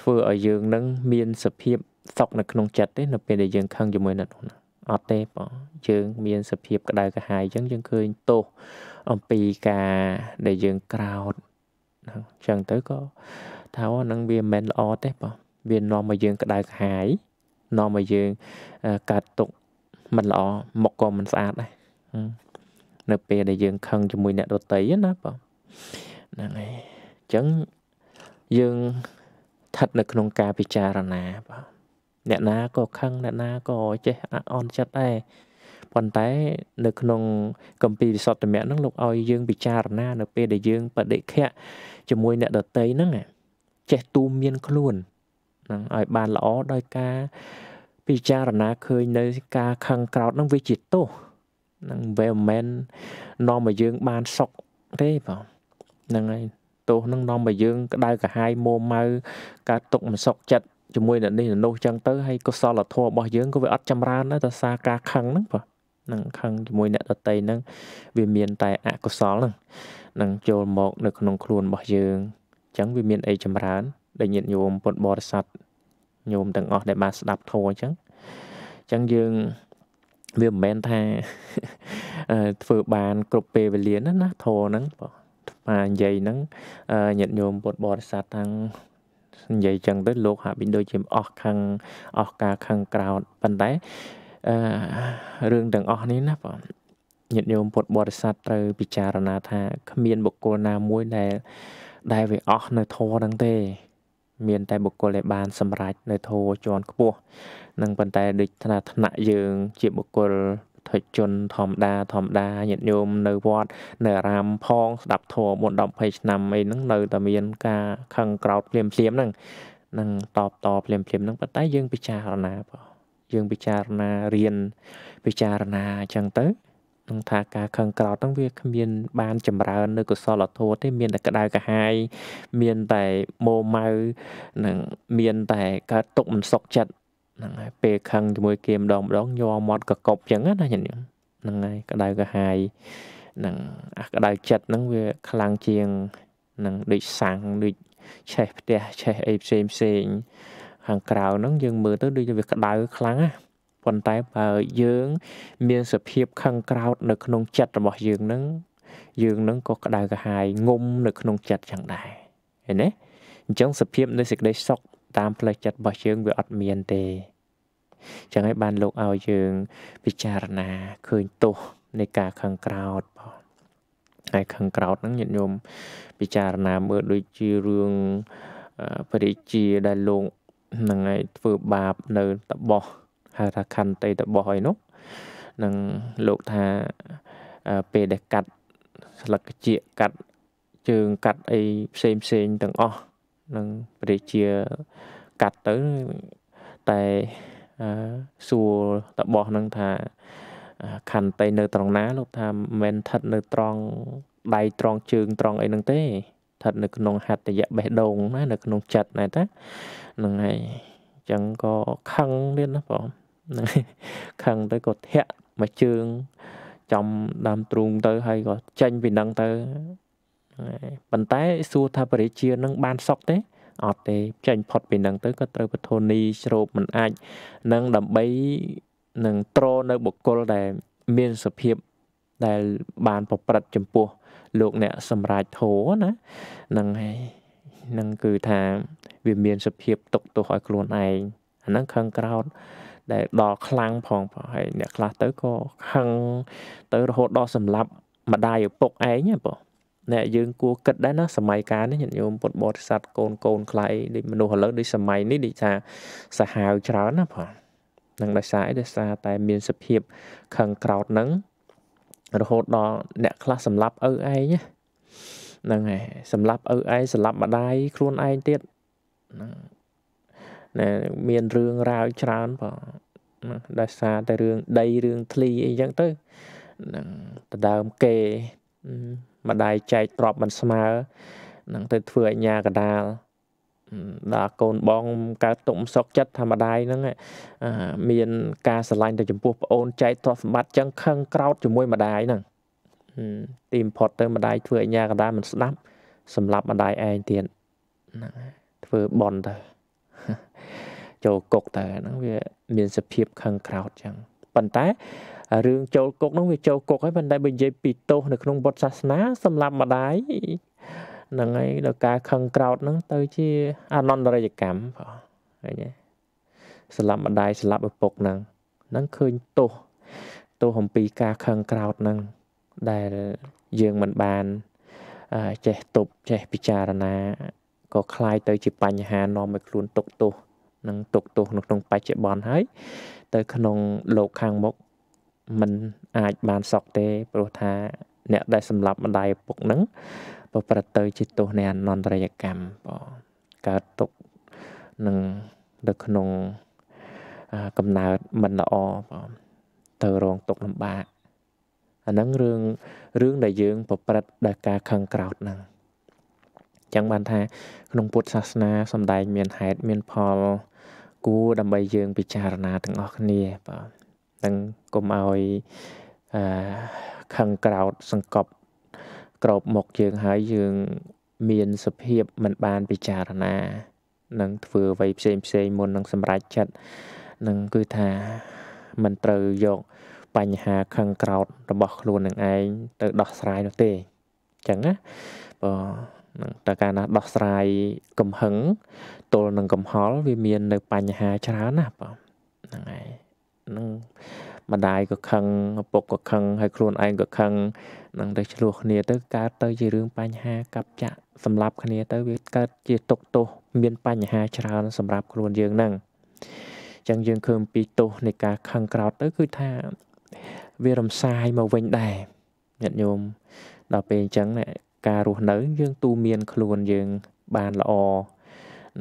ធ្វើឲ្យយើងនឹង មានសភាពសុខនៅក្នុងចិត្តទេនៅពេលដែលយើងខឹងជាមួយអ្នកនោះអត់ទេបងយើងមានសភាព ក្តៅក្រហាយអញ្ចឹងយើងឃើញទោសអំពីការដែលយើងក្រោតអញ្ចឹងទៅក៏ថាហ្នឹងវាមិនមែនល្អទេបងវានាំឲ្យយើងក្តៅក្រហាយនាំឲ្យយើងកាត់ទុកមិនល្អមុខក៏មិនស្អាតដែរនៅពេលដែលយើងខឹងជាមួយអ្នកដទៃណាបងហ្នឹងហើយចឹងយើងស្ថិតនៅក្នុងការពិចារណាបាទអ្នកណាក៏ខឹងអ្នកណាក៏ចេះអអន់ចិត្តដែរប៉ុន្តែ នៅក្នុងកម្ពីវិសុទ្ធមៈហ្នឹងលោកឲ្យយើងពិចារណា នៅពេលដែលយើងបដិខៈជាមួយអ្នកដតីហ្នឹងចេះទូមមានខ្លួនហ្នឹងឲ្យបានល្អដោយការពិចារណាឃើញនៅការខឹងក្រោតហ្នឹងវាជាទោសហ្នឹងវាមិនមែននាំឲ្យយើងបានសុខទេបងហ្នឹងហើយទោសនឹងនាំឲ្យយើងក្តៅក្រហាយមួម៉ៅកើតទុកមិនសុខចិត្តជាមួយនឹងនេះនោះចឹងទៅហើយកុសលធម៌របស់យើងក៏វាអត់ចម្រើនដែរដោយសារការខឹងហ្នឹងបាទនឹងខឹងជាមួយអ្នកដតីហ្នឹងវាមាន តែអកុសលហ្នឹងនឹងចូលមក នៅក្នុងខ្លួនរបស់យើងអញ្ចឹងវាមានអីចម្រើនដែលញាតិញោមពុទ្ធបរិស័ទញោមទាំងអស់ដែលបានស្ដាប់ធម៌អញ្ចឹងអញ្ចឹងយើងវាមិនមែនថាធ្វើបាន គ្រប់ពេលវេលាណាធម៌ហ្នឹងបាទអានិយាយហ្នឹងញាតិញោមពុទ្ធបរិស័ទទាំងនិយាយចឹងទៅលោក ហាក់បីដូចជាអស់ខឹងអស់ការខឹងក្រោតប៉ុន្តែអឺរឿងទាំងអស់នេះណាបងញាតិញោមពុទ្ធបរិស័ទត្រូវពិចារណាថាគ្មាន បុគ្គលណាមួយដែល ដែលវាអស់នៅធម៌ហ្នឹងទេមានតែបុគ្គលដែលបាន សម្រេចនៅធម៌ជាន់ខ្ពស់នឹងប៉ុន្តែដូចថ្នាក់ថ្នាក់យើង ជាបុគ្គលថិជនធម្មតាធម្មតាញាតិញោមនៅវត្ត នៅអារាម ផងស្ដាប់ធម៌មុន10 20ឆ្នាំអីហ្នឹងនៅតែមាន ការខឹងក្រោធភ្លាមភ្លាមហ្នឹងនឹងតបតភ្លាមភ្លាមហ្នឹងប៉ុន្តែយើងពិចារណាបងយើងពិចារណារៀនពិចារណាអញ្ចឹងទៅ នឹងថាការខឹងក្រោតហ្នឹងវាគ្មាន បានចម្រើននៅកុសលធម៌ទេមានតែក្តៅកាហាយមានតែមោម៉ៅនឹងមាន តែកើតទុកមិនសុខចិត្តហ្នឹងហើយពេលខឹងជាមួយគេម្ដងម្ដងញ័រមាត់កកប់ចឹងណាញញហ្នឹងហើយក្តៅកាហាយហ្នឹងអាក្តៅចិត្តហ្នឹងវាខ្លាំងជាងហ្នឹងដូចសាំងដូចឆេះផ្ទះឆេះអីផ្សេងផ្សេងខាងក្រៅហ្នឹងយើងមើលទៅដូចវាក្តៅខ្លាំងណាប៉ុន្តែបើយើង មានសភាពខឹងក្រោតនៅក្នុងចិត្តរបស់យើងហ្នឹងយើងនឹងក៏ក្តៅកាហាយងុំ នៅក្នុងចិត្តចឹងដែរឃើញទេអញ្ចឹងសភាពនៃសេចក្តីសុខតាមផ្លូវចិត្តរបស់យើងវាអត់មានទេចឹងហើយបានលោកឲ្យយើងពិចារណាឃើញទោសនៃការខឹងក្រោធបងហើយខឹងក្រោធហ្នឹងញាតិញោមពិចារណាមើលដូចជារឿងព្រះរាជាដែលលោកហ្នឹងហើយធ្វើបាបនៅតបោះហៅថាខន្តីតបោះអីនោះនឹងលោកថាពេលដែលកាត់ស្លឹកកជាកាត់ជើងកាត់អីផ្សេងផ្សេងទាំងអស់នឹងព្រះជាកាត់ទៅតែសួរតបោះនឹងថាខន្តីនៅត្រង់ណាលោកថាមិនថិតនៅត្រង់ដៃត្រង់ជើងត្រង់អីហ្នឹងទេស្ថិតនៅក្នុងហត្ថយៈបេះដូងណានៅក្នុងចិត្តណែតាហ្នឹងហើយអញ្ចឹងក៏ខឹងទៀតណាបងហ្នឹងខឹងទៅក៏ធាក់មកជើង ចំដើមទ្រូងទៅ ហើយក៏ចេញពីនឹងទៅប៉ុន្តែសួរថាបរិជានឹងបានសុខទេអត់ទេចេញផុតពីនឹង ទៅក៏ត្រូវពធនីជ្រោបមិនអាចនឹងដើម្បីនឹងត្រនៅបុគ្គលដែលមានសភាពដែលបានប្រព្រឹត្តចំពោះ លោកអ្នកសម្រាជធោណាហ្នឹងហើយហ្នឹងគឺថាវាមានសភាពຕົកទោសឲ្យខ្លួនឯងអាហ្នឹងខឹងក្រោតដែល ដល់ខ្លាំងផងបងហើយអ្នកខ្លះទៅក៏ខឹងទៅរហូតដល់សម្លាប់ម្ដាយឪពុកឯងហ៎បងអ្នកយើងគួរគិតដែរណាសម័យកាលនេះញាតិញោមពុទ្ធបរិស័ទកូនកូនខ្លៃដូចមនុស្សឥឡូវដូចសម័យនេះដូចថាសាហាវច្រើនណាផងនឹងដោយសារអីដោយសារតែមានសភាពខឹងក្រោតនឹងរហូតដល់អ្នកខ្លះសម្លាប់ឪឯងហ្នឹងហើយសម្លាប់ឪឯងសម្លាប់ម្ដាយខ្លួនឯងទៀតហ្នឹងណែមានរឿងរ៉ាវច្រើនបងដោយសារតែរឿងដីរឿងធ្លីអីចឹងទៅហ្នឹងដដើមគេម្ដាយចែកទ្រព្យមិនស្មើ នឹងទៅធ្វើឲ្យញ៉ាកដាលដល់កូនបងកើតទុំសុកចិត្តធម្មតាហ្នឹងមានការស្រឡាញ់ទៅចំពោះប្អូនចែកទ្រព្យសម្បត្តិចឹងខឹងក្រោតជាមួយម្ដាយហ្នឹងទីបំផុតទៅម្ដាយធ្វើឲ្យញ៉ាកដាមិនស្ដាប់សម្រាប់ម្ដាយឯងទៀតហ្នឹងធ្វើបន់ទៅចូលគុកទៅហ្នឹងវាមានសភាពខឹងក្រោតចឹងប៉ុន្តែរឿងចូលគុកនោះវាចូលគុកហើយប៉ុន្តែបើនិយាយពីទោសនៅក្នុងវត្តសាសនាសម្រាប់ម្ដាយហ្នឹងហើយដល់ការខឹងក្រោតហ្នឹង ទៅ ជាអនន្តរយកម្មផងឃើញទេសម្រាប់ម្ដាយសម្រាប់ឪពុកហ្នឹងហ្នឹងឃើញទោសទោសអំពីការខឹងក្រោតហ្នឹងដែលយើងមិនបានចេះទប់ចេះពិចារណាក៏คล้ายទៅជាបញ្ហានាំឲ្យខ្លួនຕົកទោសនិងຕົកទោសនៅក្នុងបច្ចុប្បន្នហើយទៅក្នុង លោកខាងមុខមិនអាចបានសក់ទេ ព្រោះថា អ្នកដែលសម្លាប់ម្ដាយឪពុកហ្នឹងប្រព្រឹត្តទៅជាទោសនៃអនន្តរយកម្មបងកើតទុកនឹងនៅក្នុងកំណើតមិនល្អបងទៅរងទុកលំបាកអាហ្នឹងរឿងរឿងដែលយើងប្រព្រឹត្តដោយការខឹងក្រោធហ្នឹងចឹងបានថា ក្នុងពុទ្ធសាសនាសំដែងមានហេតុមានផល គួរដើម្បីយើង ពិចារណាទាំងអស់គ្នាបាទហ្នឹងកុំឲ្យអឺខឹងក្រោតសង្កប់ ក្របមុខយើងហើយយើងមានសភាពមិនបានពិចារណានឹងធ្វើអ្វីផ្សេងផ្សេងមុននឹងសម្រេចចិត្តនឹងគឺថាមិនត្រូវយកបញ្ហាខឹងក្រោត របស់ខ្លួននឹងឯងទៅដោះស្រាយនោះទេអញ្ចឹងណាបើនឹងតើការណាដោះស្រាយកំហឹងទល់នឹងកំហល់វាមាននៅ បញ្ហាច្រើនណាស់បងហ្នឹងហើយនឹងម្ដាយក៏ខឹងឪពុកក៏ខឹងហើយខ្លួនឯងក៏ខឹងនឹងទៅឆ្លោះគ្នាទៅកើតទៅជារឿងបញ្ហាកັບចាក់សម្រាប់គ្នាទៅវាកើតជាទុកទោសមាន បញ្ហាច្រើនសម្រាប់ខ្លួនយើងហ្នឹងអញ្ចឹងយើងឃើញពីទោសនៃការខឹងក្រោតទៅគឺថា វារំសាយមកវិញដែរញាតិញោមដល់ពេលអញ្ចឹងការរស់នៅយើងទូមាន ខ្លួនយើងបានល្អ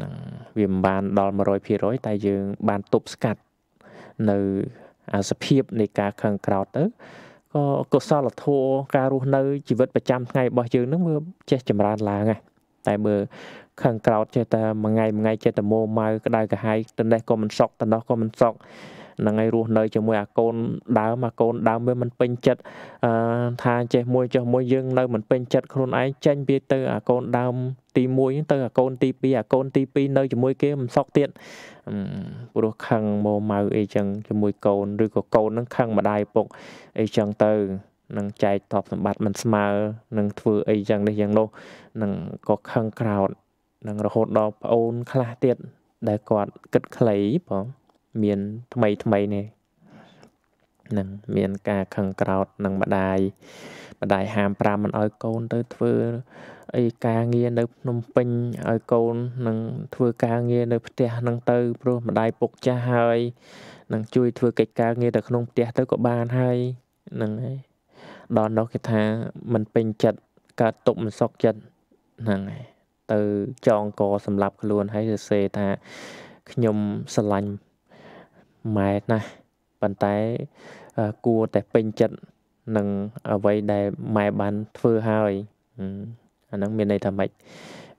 នឹងវាមិនបានដល់100%តែយើងបានទប់ស្កាត់នៅអាសភាពនៃការខឹងក្រោតទៅក៏កុសលធម៌ការរស់នៅជីវិតប្រចាំថ្ងៃរបស់យើងនឹងវាចេះចម្រើនឡើងហ្នឹងតែបើខឹងក្រោតចេះតែមួយថ្ងៃមួយថ្ងៃចេះតែមោម៉ៅក្តៅក្រហាយទៅនេះក៏មិនសក់ទៅនោះក៏មិនសក់ហ្នឹងហើយរស់នៅជាមួយអាកូនដើមអាកូនដើមវាមិនពេញចិត្តថាចេះមួយចេះមួយយើង នៅមិនពេញចិត្តខ្លួនឯងចេញពីទៅអាកូនដើមទី1ទៅអាកូនទី2អាកូនទី2នៅជាមួយគេមិនសក់ទៀតព្រោះខឹងម៉ោម៉ៅអីចឹងជាមួយកូន ឬក៏កូននឹងខឹងម្ដាយពុកអីចឹងទៅ នឹងចែកតបសម្បត្តិមិនស្មើនឹងធ្វើអីយ៉ាងនេះយ៉ាងនោះនឹងក៏ខឹងក្រោតនឹងរហូតដល់ប្អូនខ្លះទៀតដែលគាត់គិតខ្លីបងមានថ្មីថ្មីនេះនឹងមានការខឹងក្រោតនឹងម្ដាយម្ដាយហាមប្រាមមិនឲ្យកូនទៅធ្វើ អីការងារនៅភ្នំពេញឲ្យកូន នឹង ធ្វើការងារនៅ ផ្ទះនឹងទៅព្រោះម្ដាយពុកចាស់ហើយ នឹងជួយ ធ្វើកិច្ចការងារទៅក្នុងផ្ទះទៅក៏បានហើយនឹងហើយដល់នោះគេថាមិនពេញចិត្តកើតទុកមិនសុខចិត្តហ្នឹងហើយទៅចងកសម្រាប់ខ្លួនហើយសរសេរថាខ្ញុំស្រឡាញ់ម៉ែតណាស់ប៉ុន្តែគួរតែពេញចិត្តនឹងអ្វីដែលម៉ែបានធ្វើហើយអាហ្នឹង មានន័យថាម៉េច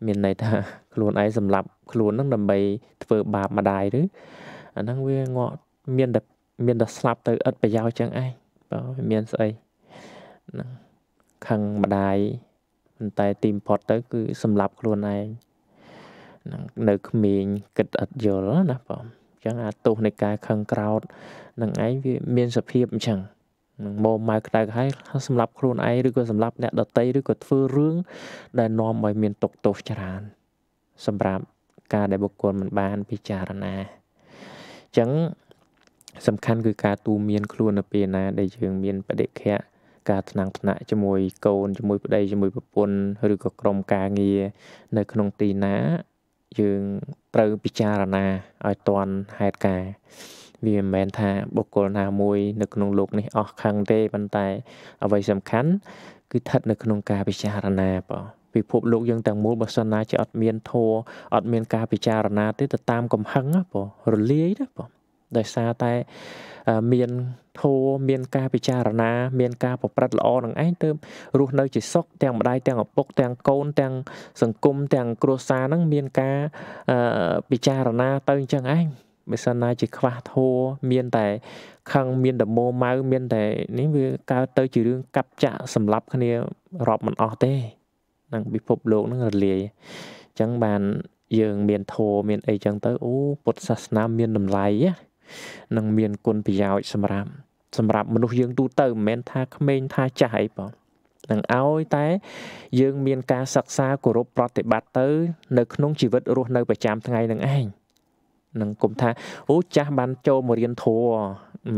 មានន័យថាខ្លួនឯងសម្លាប់ខ្លួនហ្នឹងដើម្បីធ្វើបាបម្ដាយឬអាហ្នឹងវាងក់មានតែមានតែស្លាប់ទៅឥតប្រយោជន៍ចឹងឯងបើមានស្អីហ្នឹងខឹងម្ដាយប៉ុន្តែទីបំផុតទៅ គឺសម្លាប់ខ្លួនឯងហ្នឹងនៅក្មេងគិតអត់យល់ណាបងចឹងអាទោសនៃការខឹងក្រោតនឹងឯងវាមានសភាពអញ្ចឹងនឹងមកម៉ៅក្តៅក្រហាយសម្រាប់ខ្លួនឯងឬក៏សម្រាប់អ្នកដតីឬក៏ធ្វើរឿងដែលនាំឲ្យមានទុកទោសច្រើនសម្រាប់ការដែលបុគ្គលមិនបានពិចារណាអញ្ចឹងសំខាន់គឺការទូមានខ្លួននៅពេលណាដែលយើងមានបដិគ្គៈការថ្នាំងថ្នាក់ជាមួយកូនជាមួយប្តីជាមួយប្រពន្ធឬក៏ក្រុមការងារនៅ ក្នុងទីណាយើងត្រូវពិចារណាឲ្យទាន់ហេតុការណ៍វាមិនមែនថាបុគ្គលណាមួយ នៅក្នុងโลกនេះអស់ខឹងទេប៉ុន្តែ អ្វីសំខាន់ គឺស្ថិតនៅក្នុងការពិចារណាបងពិភពលោកយើងទាំងមូលបើសិនណាជាអត់មានធัวអត់មានការពិចារណាទេទៅតាមកំហឹងណាបងរលាយណាបងដោយសារតែមានធម៌មានការពិចារណាមានការប្រព្រឹត្តល្អនឹងឯងទើបរស់នៅជាសុខទាំងម្ដាយទាំងឪពុកទាំងកូនទាំងសង្គមទាំងគ្រួសារនឹងមានការពិចារណាទៅអញ្ចឹងឯងបើសិនណាជាខ្វះធัวមានតែខឹងមានតមោម៉ៅមានតែនេះវាកើតទៅ ជារឿងកាប់ចាក់សម្លាប់គ្នារាប់មិនអស់ទេនឹងពិភពលោកនឹងរលាយអញ្ចឹងបានយើងមានធัวមានអីចឹងទៅអូពុទ្ធសាសនាមានតម្លៃណានឹងមានគុណប្រយោជន៍សម្រាប់សម្រាប់មនុស្សយើងទូទៅមិនមែនថាក្មេងថាចាស់អីបងនឹងឲ្យតែ យើងមាន ការសិក្សាគោរពប្រតិបត្តិទៅ នៅក្នុងជីវិតរស់នៅប្រចាំថ្ងៃនឹងឯងនឹងគុំថាអូចាស់បានចូលមករៀនធัว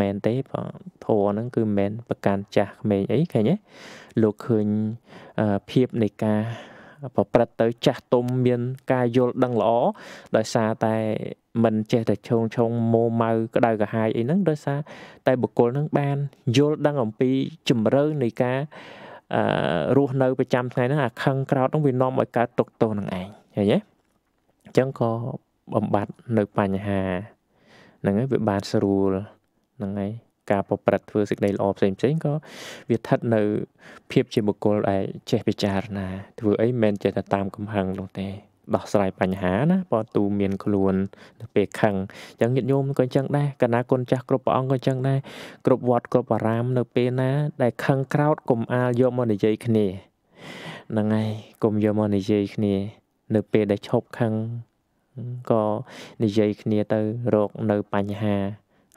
មែនទេបើធัวហ្នឹងគឺមិនមែនប្រកាន់ចាស់ក្មេងអីឃើញទេលោកឃើញភាពនៃការប្រព្រឹត្តទៅ ចាស់ទុំមាន ការយល់ដឹងល្អដោយសារតែមិនចេះតែឆោងឆោងម៉ូម៉ៅក្តៅក្រហាយអីហ្នឹងដោយសារតែបុគ្គលហ្នឹងបានយល់ដឹងអំពីជំរឿននៃការអឺរស់នៅប្រចាំថ្ងៃហ្នឹងអាខឹងក្រោតហ្នឹងវានាំឲ្យកើតទុកទោសនឹងឯងឃើញទេអញ្ចឹងក៏បំបត្តិនៅបញ្ហាហ្នឹងឯងវាបានស្រួលហ្នឹងឯងការប្រព្រឹត្តធ្វើសេចក្តីល្អផ្សេងផ្សេងក៏វាស្ថិតនៅភាពជាបុគ្គលដែលចេះពិចារណា ធ្វើអីមិនចេះតែតាមកំហឹងនោះទេដោះស្រាយបញ្ហាណាបើទូមានខ្លួនទៅពេលខឹងអញ្ចឹងញាតិញោមក៏អញ្ចឹងដែរកណាគុណចាស់គ្រប់ព្រះអង្គក៏អញ្ចឹងដែរគ្រប់វត្តគ្រប់អារាមនៅពេលណា ដែលខឹងក្រោតកុំអាលយកមកនិយាយគ្នាហ្នឹងហើយកុំយកមកនិយាយគ្នា នៅពេលដែលឈប់ខឹងក៏និយាយគ្នាទៅរកនៅបញ្ហា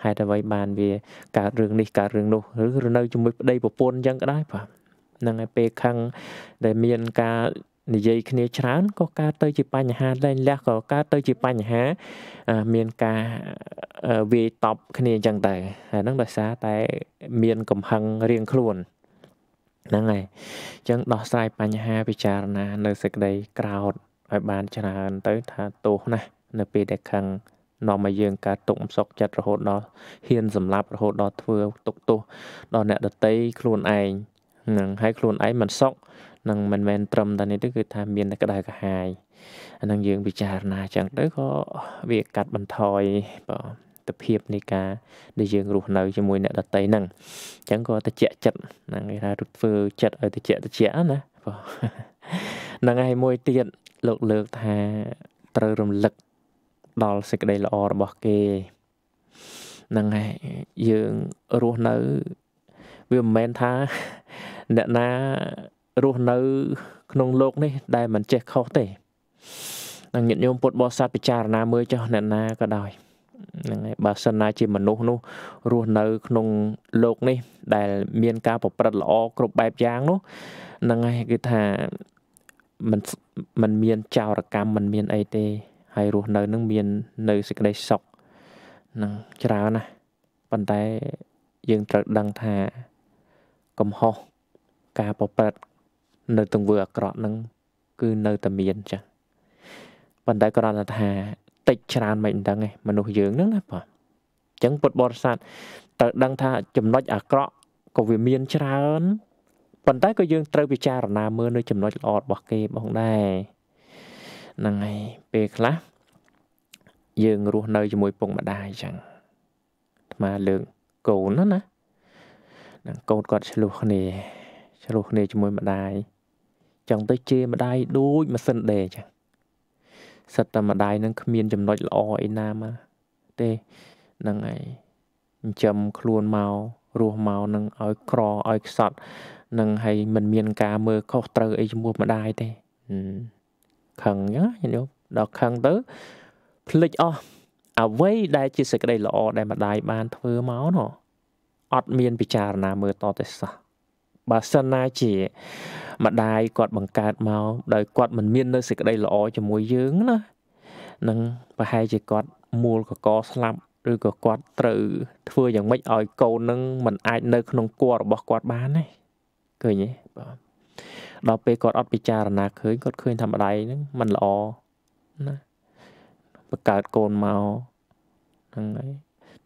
ហេតុអ្វីបានវាកើតរឿងនេះកើតរឿងនោះឬនៅជាមួយប្តីប្រពន្ធអញ្ចឹងក៏ដែរបាទហ្នឹងហើយពេលខាង ដែលមានការនិយាយគ្នាច្រើនក៏កើតទៅជាបញ្ហាលែងលះក៏កើតទៅជាបញ្ហាមានការវាយតប់គ្នាអញ្ចឹងដែរហើយហ្នឹងដោយសារតែមានកំហឹងរៀងខ្លួនហ្នឹងហើយអញ្ចឹងដោះស្រាយបញ្ហាពិចារណា នៅសេចក្តីក្រោធឲ្យបាន ច្រើនទៅ ថាទោសណានៅ ពេលដែលខឹងនាំឲ្យយើងកើតទុកមិនសុខចិត្តរហូតដល់ហ៊ានសម្លាប់រហូតដល់ធ្វើទុកទោសដល់អ្នកដតីខ្លួនឯងនឹងឲ្យខ្លួនឯងមិនសុខនឹងមិនមែនត្រឹមតែនេះទេគឺ ថាមានតែក្តៅក្រហាយអានឹងយើងពិចារណាចឹងទៅក៏វាកាត់បន្ថយបាទទភាពនៃការដែលយើងរស់នៅជាមួយអ្នកដតីហ្នឹងអញ្ចឹងក៏តិចចិត្តហ្នឹងគេថាធ្វើចិត្តឲ្យតិចតិចណាបាទហ្នឹងហើយមួយទៀតលោកលើកថាត្រូវរំលឹកដល់សេចក្តីល្អរបស់គេហ្នឹងហើយយើងរស់នៅវាមិនមែនថា អ្នកណារស់នៅក្នុងโลกនេះ ដែលមិនចេះខុសទេនឹងញាតិញោមពុទ្ធបរិស័ទពិចារណាមើលចុះអ្នកណាក៏ដោយហ្នឹងហើយបើសិនណាជាមនុស្សនោះរស់នៅ ក្នុងโลกនេះដែលមានការប្រព្រឹត្តល្អគ្រប់បែបយ៉ាងនោះហ្នឹងហើយគឺថាมัน มันមានចោរកម្មมันមានអីទេហើយរស់នៅនឹងមាននៅសេចក្តីសុខនឹងច្រើនណាស់ប៉ុន្តែយើងត្រូវដឹងថាកំហុសការប្រព្រឹត្តនៅទង្វើអាក្រក់នឹងគឺនៅតែមានចឹងប៉ុន្តែគ្រាន់តែថាតិចច្រើនមិនដឹងទេមនុស្សយើងហ្នឹងណាបាទអញ្ចឹងពុទ្ធបរិស័ទត្រូវដឹងថាចំណុចអាក្រក់ក៏វាមាន ច្រើនប៉ុន្តែក៏យើងត្រូវពិចារណាមើលនៅចំណុចល្អរបស់គេបងដែរហ្នឹងហើយពេលខ្លះយើងរស់នៅជាមួយពុកម្ដាយចឹងអាមាលើកកូនណាណា នឹងកូនគាត់ឆ្លោះគ្នាឆ្លោះគ្នាជាមួយម្ដាយចឹងទៅជេរម្ដាយដូចម៉ាស៊ីនដេចឹងសិតតែម្ដាយនឹងគ្មាន ចំណុចល្អអីណាមកទេនឹងឯងចិញ្ចឹមខ្លួនមករស់មកនឹងឲ្យក្រឲ្យខ្សត់នឹងហើយមិនមានការមើលខុសត្រូវអីជាមួយម្ដាយទេអឺខឹងអញ្ចឹងញោមដល់ខឹងទៅភ្លេចអស់អ្វីដែលជាសេចក្តីល្អដែលម្ដាយបានធ្វើមកណោះអត់មានពិចារណាមើលតទៅសោះបើសិនណាជា ម្ដាយគាត់បង្កើតមកដោយគាត់មិនមាននៅសេចក្តីល្អជាមួយយើងណានឹងប្រហែលជាគាត់មូលកកស្លាប់ឬក៏គាត់ត្រូវធ្វើយ៉ាងម៉េចឲ្យកូននឹងមិនអាចនៅក្នុងគួររបស់គាត់បានទេឃើញទេបាទដល់ពេលគាត់អត់ពិចារណាឃើញគាត់ឃើញថាម្ដាយហ្នឹងมันល្អណាបង្កើតកូនមកហ្នឹងហើយ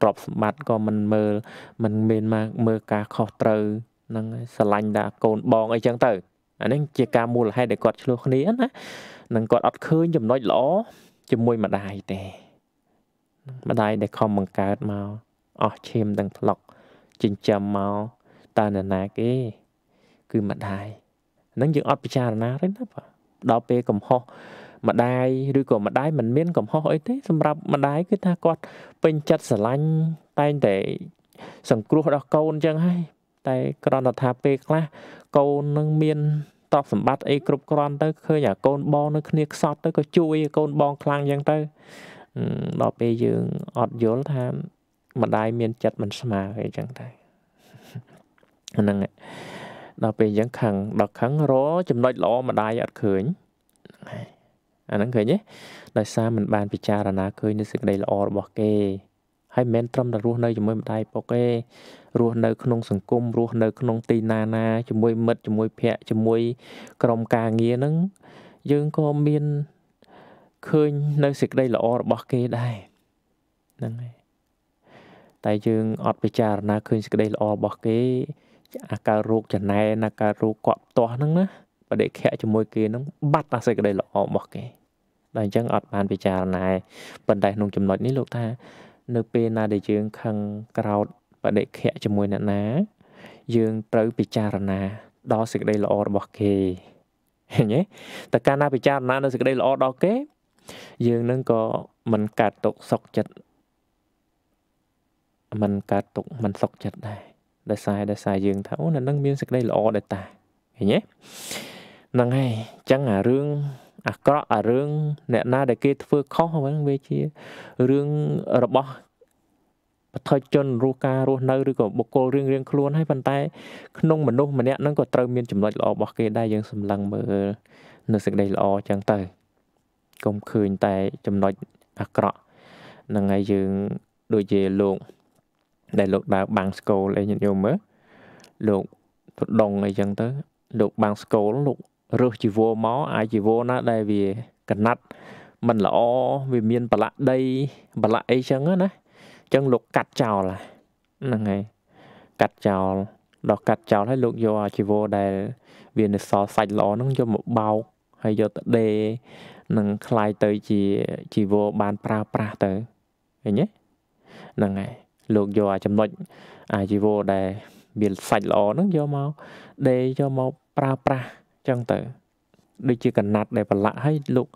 ទ្រព្យសម្បត្តិក៏មិនមើល មិនមានមកមើលការខុសត្រូវហ្នឹងហើយស្រឡាញ់ដាក់កូនបងអីចឹងទៅអានេះជាការមូលហេតុដែលគាត់ឆ្លោះគ្នាណានឹងគាត់អត់ឃើញចំណុចល្អជាមួយម្ដាយទេម្ដាយដែលខំបង្កើតមកអស់ឈាមទាំងផ្លុកចិញ្ចឹមមកតើនរណាគេ គឺម្ដាយហ្នឹងយើងអត់ពិចារណាទេណាបាទដល់ពេលកំហុសម្ដាយឬក៏ម្ដាយមិនមាន កំហុសអីទេសម្រាប់ម្ដាយគឺថាគាត់ពេញចិត្តស្រឡាញ់តែងតែ សង្គ្រោះដល់កូនអញ្ចឹងហើយ តែគ្រាន់តែថាពេលខ្លះកូននឹងមានទ្រព្យសម្បត្តិអីគ្រប់គ្រាន់ ទៅឃើញអាកូនបងនៅគ្នាខ្សត់ទៅក៏ជួយកូនបងខ្លាំងអញ្ចឹងទៅដល់ពេលយើងអត់យល់ថាម្ដាយមាន ចិត្តមិន ស្មើអីអញ្ចឹងតែហ្នឹងហើយដល់ពេលអញ្ចឹងខឹងដល់ខឹងរចំណុចល្អម្ដាយអត់ឃើញអាហ្នឹងឃើញទេដោយសារมันបានពិចារណាឃើញនៅសេចក្តីល្អរបស់គេហើយមិនមែនត្រឹមតែរស់នៅជាមួយម្ដាយពុកទេរស់នៅក្នុងសង្គមរស់នៅក្នុង ទីណាណាជាមួយមិត្តជាមួយភ័ក្រជាមួយ ក្រុមការងារហ្នឹងយើងក៏មានឃើញនៅសេចក្តីល្អរបស់គេដែរហ្នឹងហើយតែយើងអត់ពិចារណាឃើញសេចក្តីល្អរបស់គេអាការរោគចំណែអាការរោគកក់ផ្ទាស់ហ្នឹងណាបដិខៈជាមួយគេហ្នឹងបាត់អាសេចក្តីល្អរបស់គេដល់អញ្ចឹងអត់បានពិចារណាប៉ុន្តែក្នុងចំណុចនេះលោកថា នៅពេលណាដែលយើងខឹងក្រោតបដិខៈជាមួយអ្នកណា យើងត្រូវពិចារណា ដល់សេចក្តីល្អរបស់គេឃើញទេតែកាលណាពិចារណា នៅសេចក្តីល្អដល់គេ យើងនឹងក៏មិនកើតទុកសុខចិត្តមិនកើតទុកមិនសុខចិត្តដែរដោយសារដោយសារយើងថាអូអ្នកនឹងមានសេចក្តីល្អដែរតាឃើញទេហ្នឹងហើយអញ្ចឹងអារឿងអាក្រក់អារឿងអ្នកណា ដែលគេធ្វើខុសហ្នឹងវាជារឿងរបស់បថុជនរស់ការរស់នៅឬក៏បុគ្គលរៀងរៀងខ្លួនហើយប៉ុន្តែ ក្នុងមនុស្សម្នាក់ហ្នឹងក៏ត្រូវមានចំណុចល្អរបស់គេដែរយើងសម្លឹងមើលនៅសេចក្តីល្អអញ្ចឹងទៅកុំឃើញតែចំណុចអាក្រក់ហ្នឹងហើយយើងដូចជាលោកដែលលោកដើរបាំងស្គលអីញាតិញោមមើលលោកទៅដងអីចឹងទៅ លោកបាំងស្គលលោករើសជីវរមកអាជីវរណាដែលវាកណាត់មិនល្អវាមានបលាក់ដីបលាក់អីចឹងណាចឹងលោកកាត់ចោលហ្នឹងហើយកាត់ចោលដល់កាត់ចោលហើយលោកយកអាជីវរដែល វានៅសល់សាច់ល្អហ្នឹងយកមកបោកហើយយកទៅដេនឹងคลายទៅជាជីវរបានប្រើប្រាស់ទៅឃើញទេហ្នឹងហើយលោកយកអាចំណុចអាជីវោដែល មានសាច់ល្អហ្នឹងយកមកដេយកមកប្រើប្រាស់អញ្ចឹងទៅ ដូចជាកណាត់ដែលប្រឡាក់ឲ្យលោក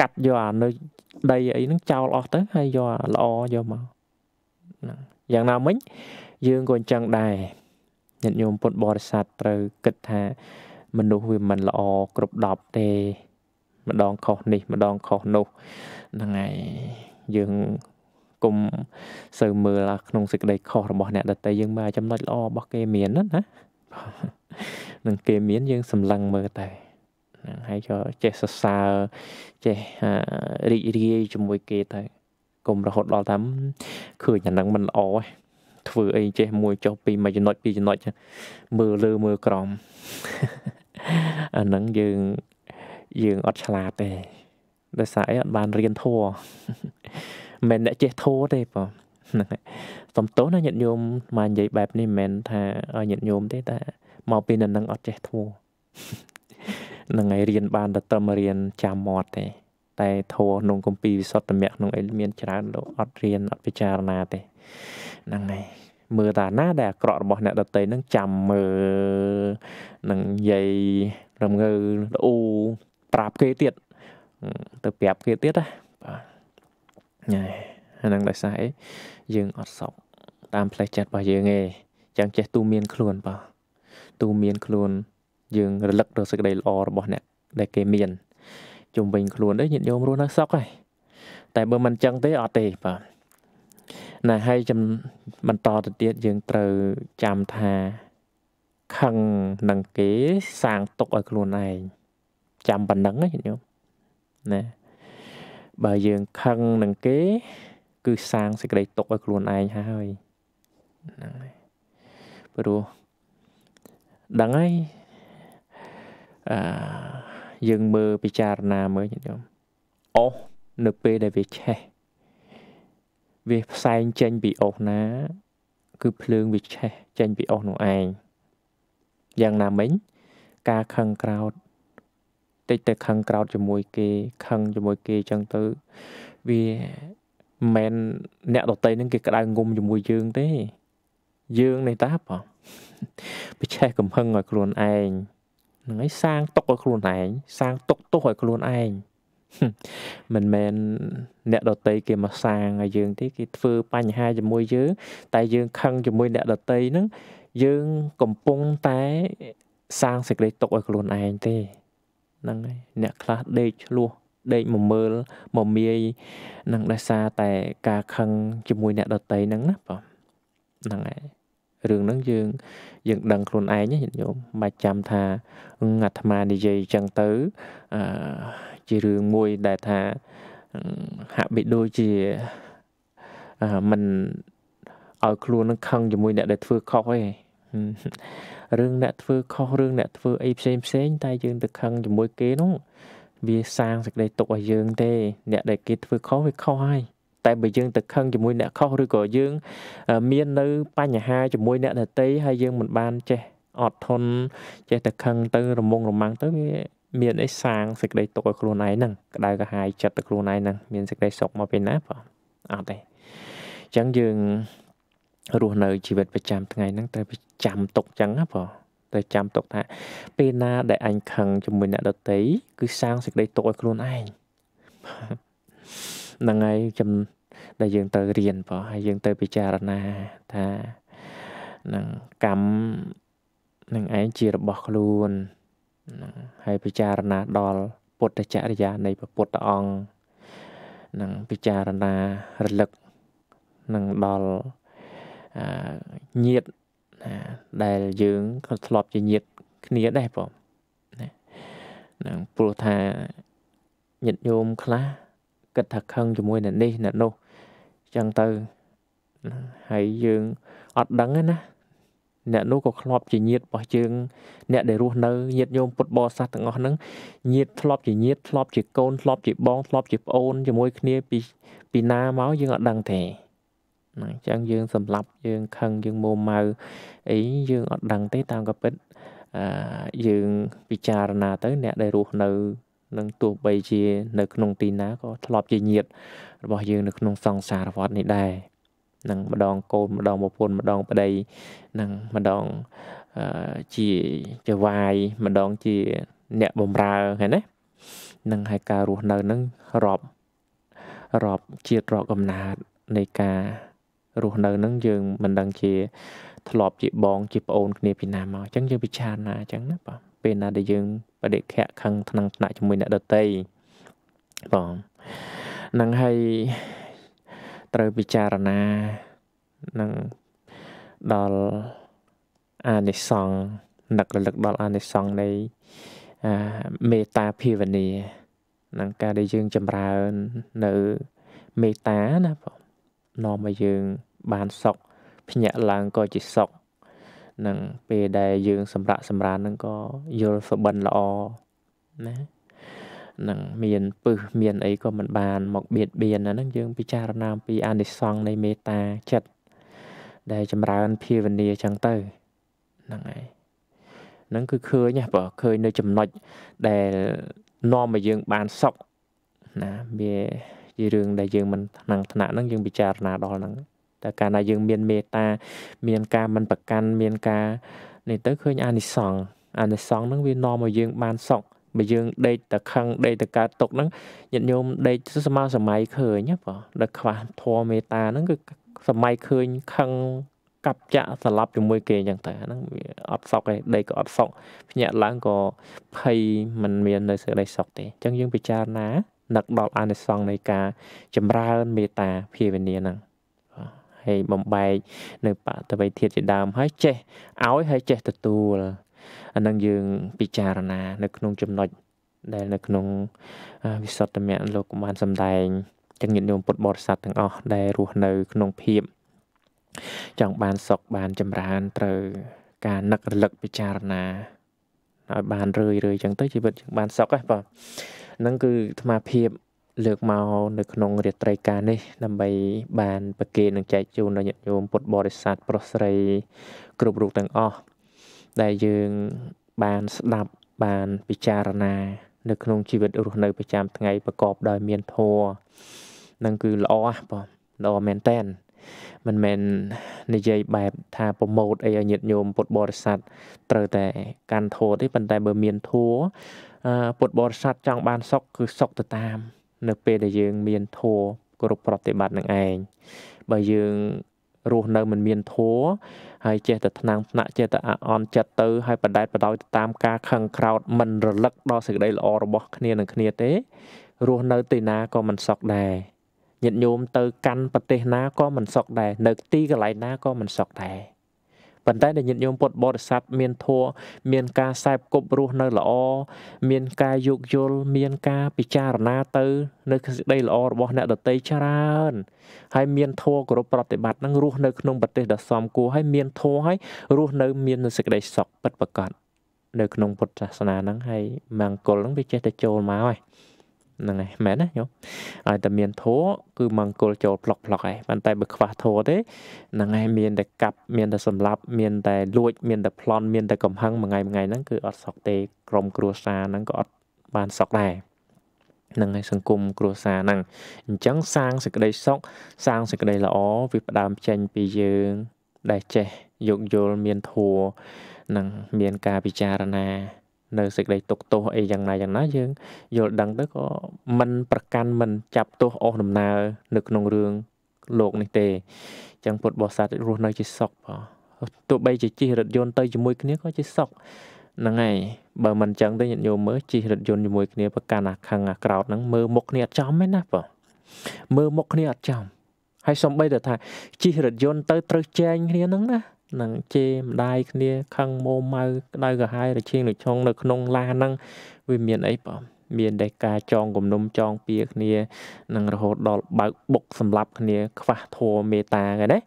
កាត់យកអានៅដីអីហ្នឹងចោលអស់ទៅ ហើយយកអាល្អយកមកហ្នឹងយ៉ាងណាមិញយើងក៏អញ្ចឹងដែរញាតិញោមពុទ្ធបរិស័ទត្រូវគិតថាមនុស្សវាមិនល្អគ្រប់10ទេ ម្ដងខុសនេះ ម្ដងខុសនោះហ្នឹងហើយយើងកុំសូវមើលក្នុងសេចក្តីខុសរបស់ អ្នកដតីយើងមើលចំណុចល្អរបស់គេមានណាណានឹងគេមានយើងសម្លឹងមើលតែហ្នឹងហើយក៏ចេះសរសើរចេះរីករាយជាមួយគេទៅកុំរហូតដល់តាមឃើញអាហ្នឹងมันល្អហ៎ធ្វើអីចេះ មួយចុះពីរមួយចំណុចពីរចំណុចមើលលើមើលក្រោមអាហ្នឹងយើងយើងអត់ឆ្លាតទេដោយសារអីអត់បានរៀនធัวមិនអ្នកចេះធោទេបងហ្នឹងហើយសំទោសណាញាតិញោមមកនិយាយបែបនេះមិនមែនថាឲ្យញាតិញោមទេ តែមកពីនៅនឹងអត់ចេះធោហ្នឹងហើយរៀនបានតែត្រឹមរៀនចាំមាត់ទេតែធោក្នុងគម្ពីរវិសុទ្ធមៈក្នុងអីមានច្រើនលោកអត់រៀនអត់ពិចារណាទេហ្នឹងហើយមើលតាណាដែលអាក្រក់របស់អ្នកដតីនឹងចាំមើលនឹងនិយាយរំងើល្អប្រាប់គេទៀតទៅប្រាប់គេទៀតណាណែអានឹងដោយសារអីយើងអត់សោកតាមផ្លេចចិត្តរបស់យើងឯងចឹងចេះទូមាន ខ្លួនបើទូមានខ្លួនយើងរលឹករកសេចក្តីល្អរបស់អ្នក ដែលគេមានជុំវិញខ្លួនទេញាតិញោមរស់នៅសោកហើយតែបើមិនចឹងទេអត់ទេបាទណែហើយបន្តទៅទៀតយើងត្រូវចាំថាខឹងនឹងគេសាងទុកឲ្យខ្លួនឯងចាំប៉ុណ្ណឹងញាតិញោមណែបើយើងខឹងនឹងគេ គឺ សាងសេចក្តីទុកឲ្យខ្លួនឯងហើយហ្នឹងហើយព្រោះដឹងហើយអឺយើងមើលពិចារណាមើលញាតិញោមអស់នៅពេលដែលវាឆេះវាផ្សែងចេញពីអស់ណា គឺភ្លើងវាឆេះចេញពីអស់នោះឯងយ៉ាងណាមិញការខឹងក្រោធតិចតែខឹងក្រោតជាមួយគេខឹងជាមួយគេអញ្ចឹងទៅវាមិនអ្នកដតីនឹងគេក្តៅងុំជាមួយយើងទេយើងនេះតាបងបិឆេះកំហឹងឲ្យ ខ្លួនឯងហ្នឹងហើយសាងទុកឲ្យ ខ្លួនឯងសាងទុកទោសឲ្យខ្លួនឯងមិនមែនអ្នកដតីគេមកសាងឲ្យយើងទេគេធ្វើបញ្ហាជាមួយយើងតែយើងខឹងជាមួយអ្នកដតីហ្នឹងយើងកំពុងតែ សាងសេចក្តីទុកឲ្យខ្លួនឯងទេហ្នឹងហើយអ្នកខ្លះដេកឆ្លោះដេកមកមើលមកមាយនឹងដោយសារតែ ការខឹងជាមួយអ្នកដតីហ្នឹងណាបងហ្នឹងហើយរឿងហ្នឹងយើង យើង ដឹងខ្លួនឯងញាតិញោមមិនចាំថាអាត្មានិយាយអញ្ចឹងទៅអឺជារឿងមួយដែលថាហាក់បីដូចជាអឺមិនឲ្យខ្លួននឹងខឹងជាមួយអ្នកដែលធ្វើខុសទេរឿងអ្នកធ្វើខុសរឿងអ្នកធ្វើអីផ្សេងផ្សេងតែយើងទៅខឹងជាមួយគេនោះវាសាងសេចក្តីទុកឲ្យយើង ទេ អ្នកដែលគេធ្វើខុសវាខុសហើយតែបើយើងទៅខឹងជាមួយអ្នកខុសឬក៏យើងមាននៅបញ្ហាជាមួយអ្នកដតីហើយយើងមិនបានចេះអត់ធន់ចេះតែខឹងទៅរមុងរមាំងទៅវាមានអីសាងសេចក្តីទុកឲ្យខ្លួនឯងហ្នឹងក្តៅក្រហាយចិត្តទៅខ្លួនឯងហ្នឹងមានសេចក្តីសុខមកពេលណាបងអត់ទេអញ្ចឹងយើងរស់នៅជីវិតប្រចាំថ្ងៃហ្នឹងតែប្រចាំទុកចឹងណាបងតែចាំទុកថាពេលណាដែលអញខឹងជាមួយអ្នកដតីគឺសាងសេចក្តីទុកឲ្យខ្លួនឯងហ្នឹងហើយចំដែលយើងត្រូវរៀនបងហើយយើងត្រូវពិចារណាថានឹងកម្មនឹងឯងជារបស់ខ្លួននឹងហើយពិចារណាដល់ពុទ្ធចរិយានៃព្រះពុទ្ធអង្គនឹងពិចារណារលឹកនឹងដល់ញាតណាដែលយើងក៏ធ្លាប់ជាញាតគ្នាដែរបងណានឹងព្រោះថាញាតញោមខ្លះគិតថាខឹងជាមួយអ្នកនេះអ្នកនោះអញ្ចឹងទៅហើយយើងអត់ដឹងណាអ្នកនោះក៏ធ្លាប់ជាញាតរបស់យើងអ្នកដែលរស់នៅញាតញោមពុទ្ធបរិស័ទទាំងអស់ហ្នឹងញាតធ្លាប់ជាញាតធ្លាប់ជាកូនធ្លាប់ជាបងធ្លាប់ជាប្អូនជាមួយគ្នាពីពីណាមកយើងអត់ដឹងទេអញ្ចឹងយើងសម្លាប់ យើងខឹងយើងមោម៉ៅអីយើងអត់ដឹងទេតាមក៏ពិតអឺយើងពិចារណាទៅ អ្នកដែលរស់នៅនឹងទោះបីជានៅក្នុងទីណាក៏ធ្លាប់ជាញាតរបស់យើងនៅក្នុងសង្សារវដ្តនេះដែរនឹងម្ដងកូនម្ដងប្រពន្ធម្ដង ប្តីនឹងម្ដងជាចវាយម្ដងជាអ្នកបំរើហ្នឹងណានឹងហើយការរស់នៅនឹងរាប់រាប់ជាតិរកកំណើតនៃការរស់នៅនឹងយើងមិនដឹងជាធ្លាប់ជាបង ជាប្អូនគ្នាពីណាមកអញ្ចឹងយើងពិចារណាអញ្ចឹងណាបាទពេលណាដែលយើងបដិខៈខឹងថ្នាំងថ្នាក់ជាមួយអ្នកដតីបងនឹងហើយត្រូវពិចារណានឹងដល់អានិសង្ឃនឹករលឹកដល់អានិសង្ឃនៃមេត្តាភាវនានឹងការដែលយើងចម្រើននៅមេត្តាណាបងនាំឲ្យយើងបានសុខភ្ញាក់ឡើងក៏ជាសុខនឹង ពេលដែលយើងសម្រាប់សម្រាននឹងក៏យល់សុបិនល្អណានឹងមានពឹសមានអីក៏មិនបាន មកបៀតបៀនអាហ្នឹងយើងពិចារណាអំពីអានិសង្សនៃមេត្តាចិត្តដែលចម្រើនភាវនាចឹងទៅហ្នឹងហើយហ្នឹងគឺឃើញណាបើឃើញនៅចំណុចដែលនាំឲ្យយើងបានសុខណាវាជារឿងដែលយើងមិនថ្នាំងថ្នាក់ហ្នឹងយើងពិចារណាដល់ហ្នឹងតែកាលណាយើងមានមេត្តា មានការមិនប្រកាន់មានការ នេះទៅឃើញអានិសង្ឃអានិសង្ឃហ្នឹងវានាំឲ្យយើងបានសុខបើយើងដេកតខឹងដេកតកើតទុកហ្នឹងញាតិញោមដេកស្មើសម័យឃើញបងដល់ខ្វះធម៌មេត្តាហ្នឹងគឺសម័យឃើញខឹងកាប់ចាក់សន្លប់ជាមួយ គេអញ្ចឹងតែហ្នឹងវាអត់សុខទេដេកក៏អត់សុខភ្ញាក់ឡើងក៏ភ័យមិនមាននៅសេចក្តីសុខទេអញ្ចឹងយើងពិចារណានឹកដល់អានិសង្សនៃការចម្រើនមេត្តាភាវនាហ្នឹងហើយបំបែកនៅបតវៃធាតជាដើមហើយចេះឲ្យហើយចេះទទួលអានឹងយើងពិចារណា នៅក្នុងចំណុចដែលនៅក្នុងវិសុទ្ធមគ្គលោកបានសម្ដែងទាំងញាតិញោមពុទ្ធបរិស័ទទាំងអស់ដែលរស់នៅ ក្នុងភាពចង់បានសុខបានចម្រើនត្រូវការនឹករលឹកពិចារណាឲ្យបានរឿយរឿយចឹងទៅជីវិតយើងបានសុខហ៎បាទហ្នឹងគឺអាមាភិបលើកមកនៅក្នុងរាត្រីការនេះ ដើម្បីបានប្រគេននឹងចែកជូនដល់ញាតិញោមពុទ្ធបរិស័ទប្រុសស្រី គ្រប់រូបទាំងអស់ដែលយើងបានស្ដាប់បានពិចារណា នៅក្នុងជីវិតរស់នៅប្រចាំថ្ងៃប្រកបដោយមានធម៌នឹងគឺល្អហ៎បងល្អមែនតែនមិនមែននិយាយបែបថាប្រម៉ូតអីឲ្យញាតិញោមពុទ្ធបរិស័ទត្រូវតែកាន់ធម៌ទេប៉ុន្តែបើមានធម៌ពុទ្ធបរិស័ទចង់បានសុខគឺសុខទៅតាម នៅ ពេលដែលយើង មានធម៌គ្រប់ប្រតិបត្តិនឹងឯងបើយើងរស់នៅមិនមានធัวហើយចេះតែថ្នាំងថ្នាក់ចេះតែអអន់ចិត្តទៅហើយបដែតបដោយទៅតាមការខឹងក្រោតមិនរលឹកដល់សេចក្តីល្អរបស់គ្នានឹងគ្នាទេរស់នៅទីណាក៏មិនសុខដែរញាតិញោមទៅកាន់ប្រទេសណាក៏មិនសុខដែរនៅទីកន្លែងណាក៏មិនសុខដែរប៉ុន្តែដែលញាតិញោមពុទ្ធបរិស័ទមានធัวមានការសែបគប់រស់នៅល្អមានការយោគយល់មានការពិចារណាទៅនៅសេចក្តីល្អរបស់អ្នកដតីច្រើន ហើយមានធัวគោរពប្រតិបត្តិនឹងរស់នៅក្នុងប្រទេសដ៏សមគួរហើយមានធัวហើយរស់នៅមាននៅសេចក្តីសុខពិតប្រាកដនៅក្នុងពុទ្ធសាសនាហ្នឹងហើយមង្គលហ្នឹងវាចេះតែចូលមកហើយហ្នឹងហើយមែនណាញោមហើយតែមានធัวគឺមង្គលចូលផ្លុកផ្លុកហើយប៉ុន្តែបើខ្វះធัวទេហ្នឹងហើយមានតែកាប់មានតែសម្លាប់មានតែលួច មានតែប្លន់មានតែកំហឹងមួយថ្ងៃមួយថ្ងៃហ្នឹងគឺអត់សក់ទេក្រុមគ្រួសារហ្នឹងក៏អត់បានសក់ដែរនឹងឯសង្គមគ្រួសារហ្នឹងអញ្ចឹងសាងសេចក្តីសុខសាងសេចក្តីល្អវាផ្ដើមចេញពីយើងដែលចេះយោគយល់មានធัวនឹងមានការពិចារណានៅសេចក្តីទុកទោសអីយ៉ាងណាយ៉ាងណាយើងយល់ដឹងទៅក៏មិនប្រកាន់មិនចាប់ទោសអស់ដំណើរនៅក្នុងរឿងលោកនេះទេអញ្ចឹងពុទ្ធបរិស័ទរស់នៅជាសុខបងទោះបីជាជិះរថយន្តទៅជាមួយគ្នាក៏ជាសុខហ្នឹងហើយបើមិនអញ្ចឹងទេញាតិញោមមើលជិះរថយន្តជាមួយគ្នាប្រកាន់អាខឹងអាក្រោតហ្នឹងមើលមុខគ្នាអត់ចំទេណាបងមើលមុខគ្នាអត់ចំហើយសំបីតែថាជិះរថយន្តទៅត្រូវចែងគ្នាហ្នឹងណានឹងជេរម្ដាយគ្នាខឹងម៉ូម៉ៅក្តៅក្រហាយរឈៀងរឆុងនៅក្នុងឡានហ្នឹងវាមានអីបងមានតែការចងគំនុំចងពៀគ្នានឹងរហូតដល់បើកបុកសម្លាប់ គ្នា ខ្វះធម៌មេត្តាគេណា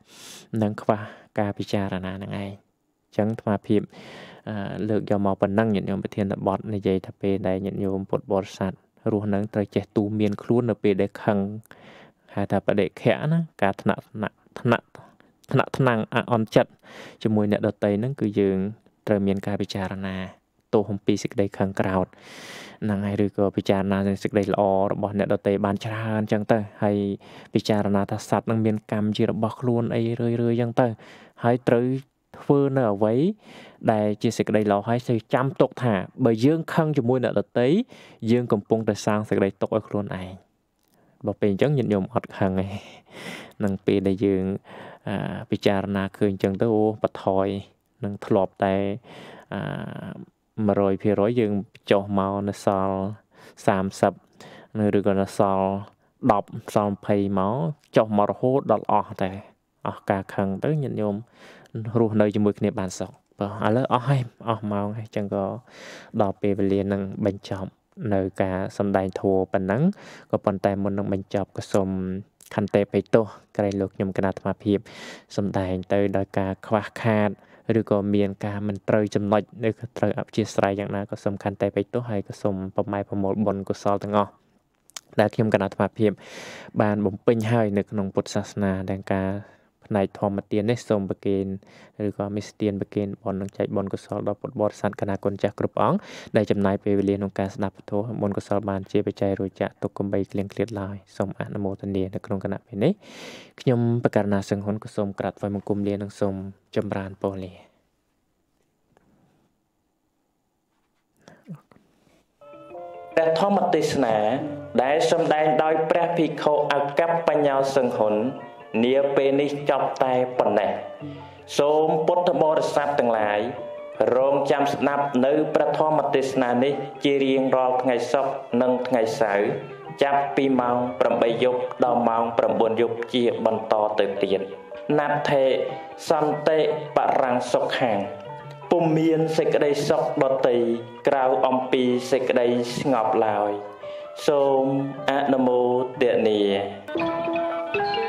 នឹងខ្វះការពិចារណាហ្នឹងឯងអញ្ចឹងអាត្មាភាពលើកយកមកប៉ុណ្ណឹងញាតិញោមប្រធានបទនិយាយថាពេលដែលញាតិញោមពុទ្ធបរិស័ទរស់នឹងត្រូវចេះទូមានខ្លួននៅពេលដែលខឹងហៅថាបដិខៈណាការថ្នាក់ថ្នាក់ថ្នាក់ថ្នាក់ថ្នាំងអអន់ចិត្តជាមួយអ្នកដតីហ្នឹងគឺយើងត្រូវមានការពិចារណាទោះអំពីសេចក្តីខឹងក្រោធហ្នឹងហើយឬក៏ពិចារណាសេចក្តីល្អរបស់ អ្នកដតីបានច្រើនអញ្ចឹងទៅហើយពិចារណាថាសត្វនឹងមានកម្មជារបស់ខ្លួនអីរឿយរឿយអញ្ចឹងទៅហើយត្រូវធ្វើនៅអ្វីដែលជាសេចក្តីល្អហើយត្រូវចាំទុកថាបើយើងខឹងជាមួយអ្នកដតីយើងកំពុងតែសាងសេចក្តីទុកឲ្យខ្លួនឯងបើពេលអញ្ចឹងញាតិញោមអត់ខឹងឯងនឹងពេលដែលយើងពិចារណាឃើញអញ្ចឹងទៅអូបថយនឹងធ្លាប់តែ100%យើងចុះមកនៅសល់30នៅឬក៏នៅសល់10សល់20មកចុះមករហូតដល់អស់តែ អស់ការខឹងទៅញាតិញោមរស់នៅជាមួយគ្នាបានសុខបាទឥឡូវអស់ហើយអស់ម៉ោងហើយអញ្ចឹងក៏ដល់ពេលវេលានឹងបញ្ចប់នៅ ការសំដែងធัวប៉ុណ្ណឹងក៏ប៉ុន្តែមុននឹងបញ្ចប់ក៏សូមខន្តីបេទោសក្រែងលោកខ្ញុំគណៈអាត្មាភាពសំដែង ទៅដោយការខ្វះខាតឬក៏មានការមិនត្រូវចំណុចឬក៏ត្រូវអព្យាស្រ័យយ៉ាងណាក៏សំខាន់តែពេកទោះហើយក៏សូមប្រម៉ែប្រមូលបុណ្យកុសលទាំងអស់ដែលខ្ញុំគណៈអាត្មាភាពបានបំពេញហើយនៅក្នុងពុទ្ធសាសនាទាំងការផ្នែកធម្មទាននេះសូមប្រគេនឬក៏មេស្ទានប្រគេនបុណ្យនឹងចែកបុណ្យកុសលដល់ពុទ្ធបរិស័ទគណៈគុណចាស់គ្រប់អង្គដែលចំណាយពេលវេលាក្នុងការស្ដាប់ពធបុណ្យកុសលបានជាបច្ច័យរួចចាក់ទុកកំបីក្លៀងក្លៀតឡើយសូមអនុមោទនានៅក្នុងគណៈពេលនេះខ្ញុំបកករណាសង្ហ៊ុនក៏សូមក្រាបថ្វាយបង្គំលានិងសូមចម្រើនពរលាព្រះធម្មទេសនា ដែលសម្ដែងដោយព្រះភិក្ខុអកប្បបញ្ញោសង្ហ៊ុននាពេលនេះចប់តែប៉ុណ្ណេះសូមពុទ្ធបរិស័ទទាំងឡាយរងចាំស្ដាប់នៅព្រះធម្មទេសនានេះ ជារៀងរាល់ថ្ងៃសុក្រនិងថ្ងៃសៅរ៍ចាប់ពីម៉ោង8យប់ដល់ម៉ោង9យប់ជាបន្តទៅទៀតណាត់ថេសន្តិបរាំងសុខខាងពុំមានសេចក្តីសុខដតីក្រៅអំពីសេចក្តីស្ងប់ឡើយ សូមអនុមោទនា thank you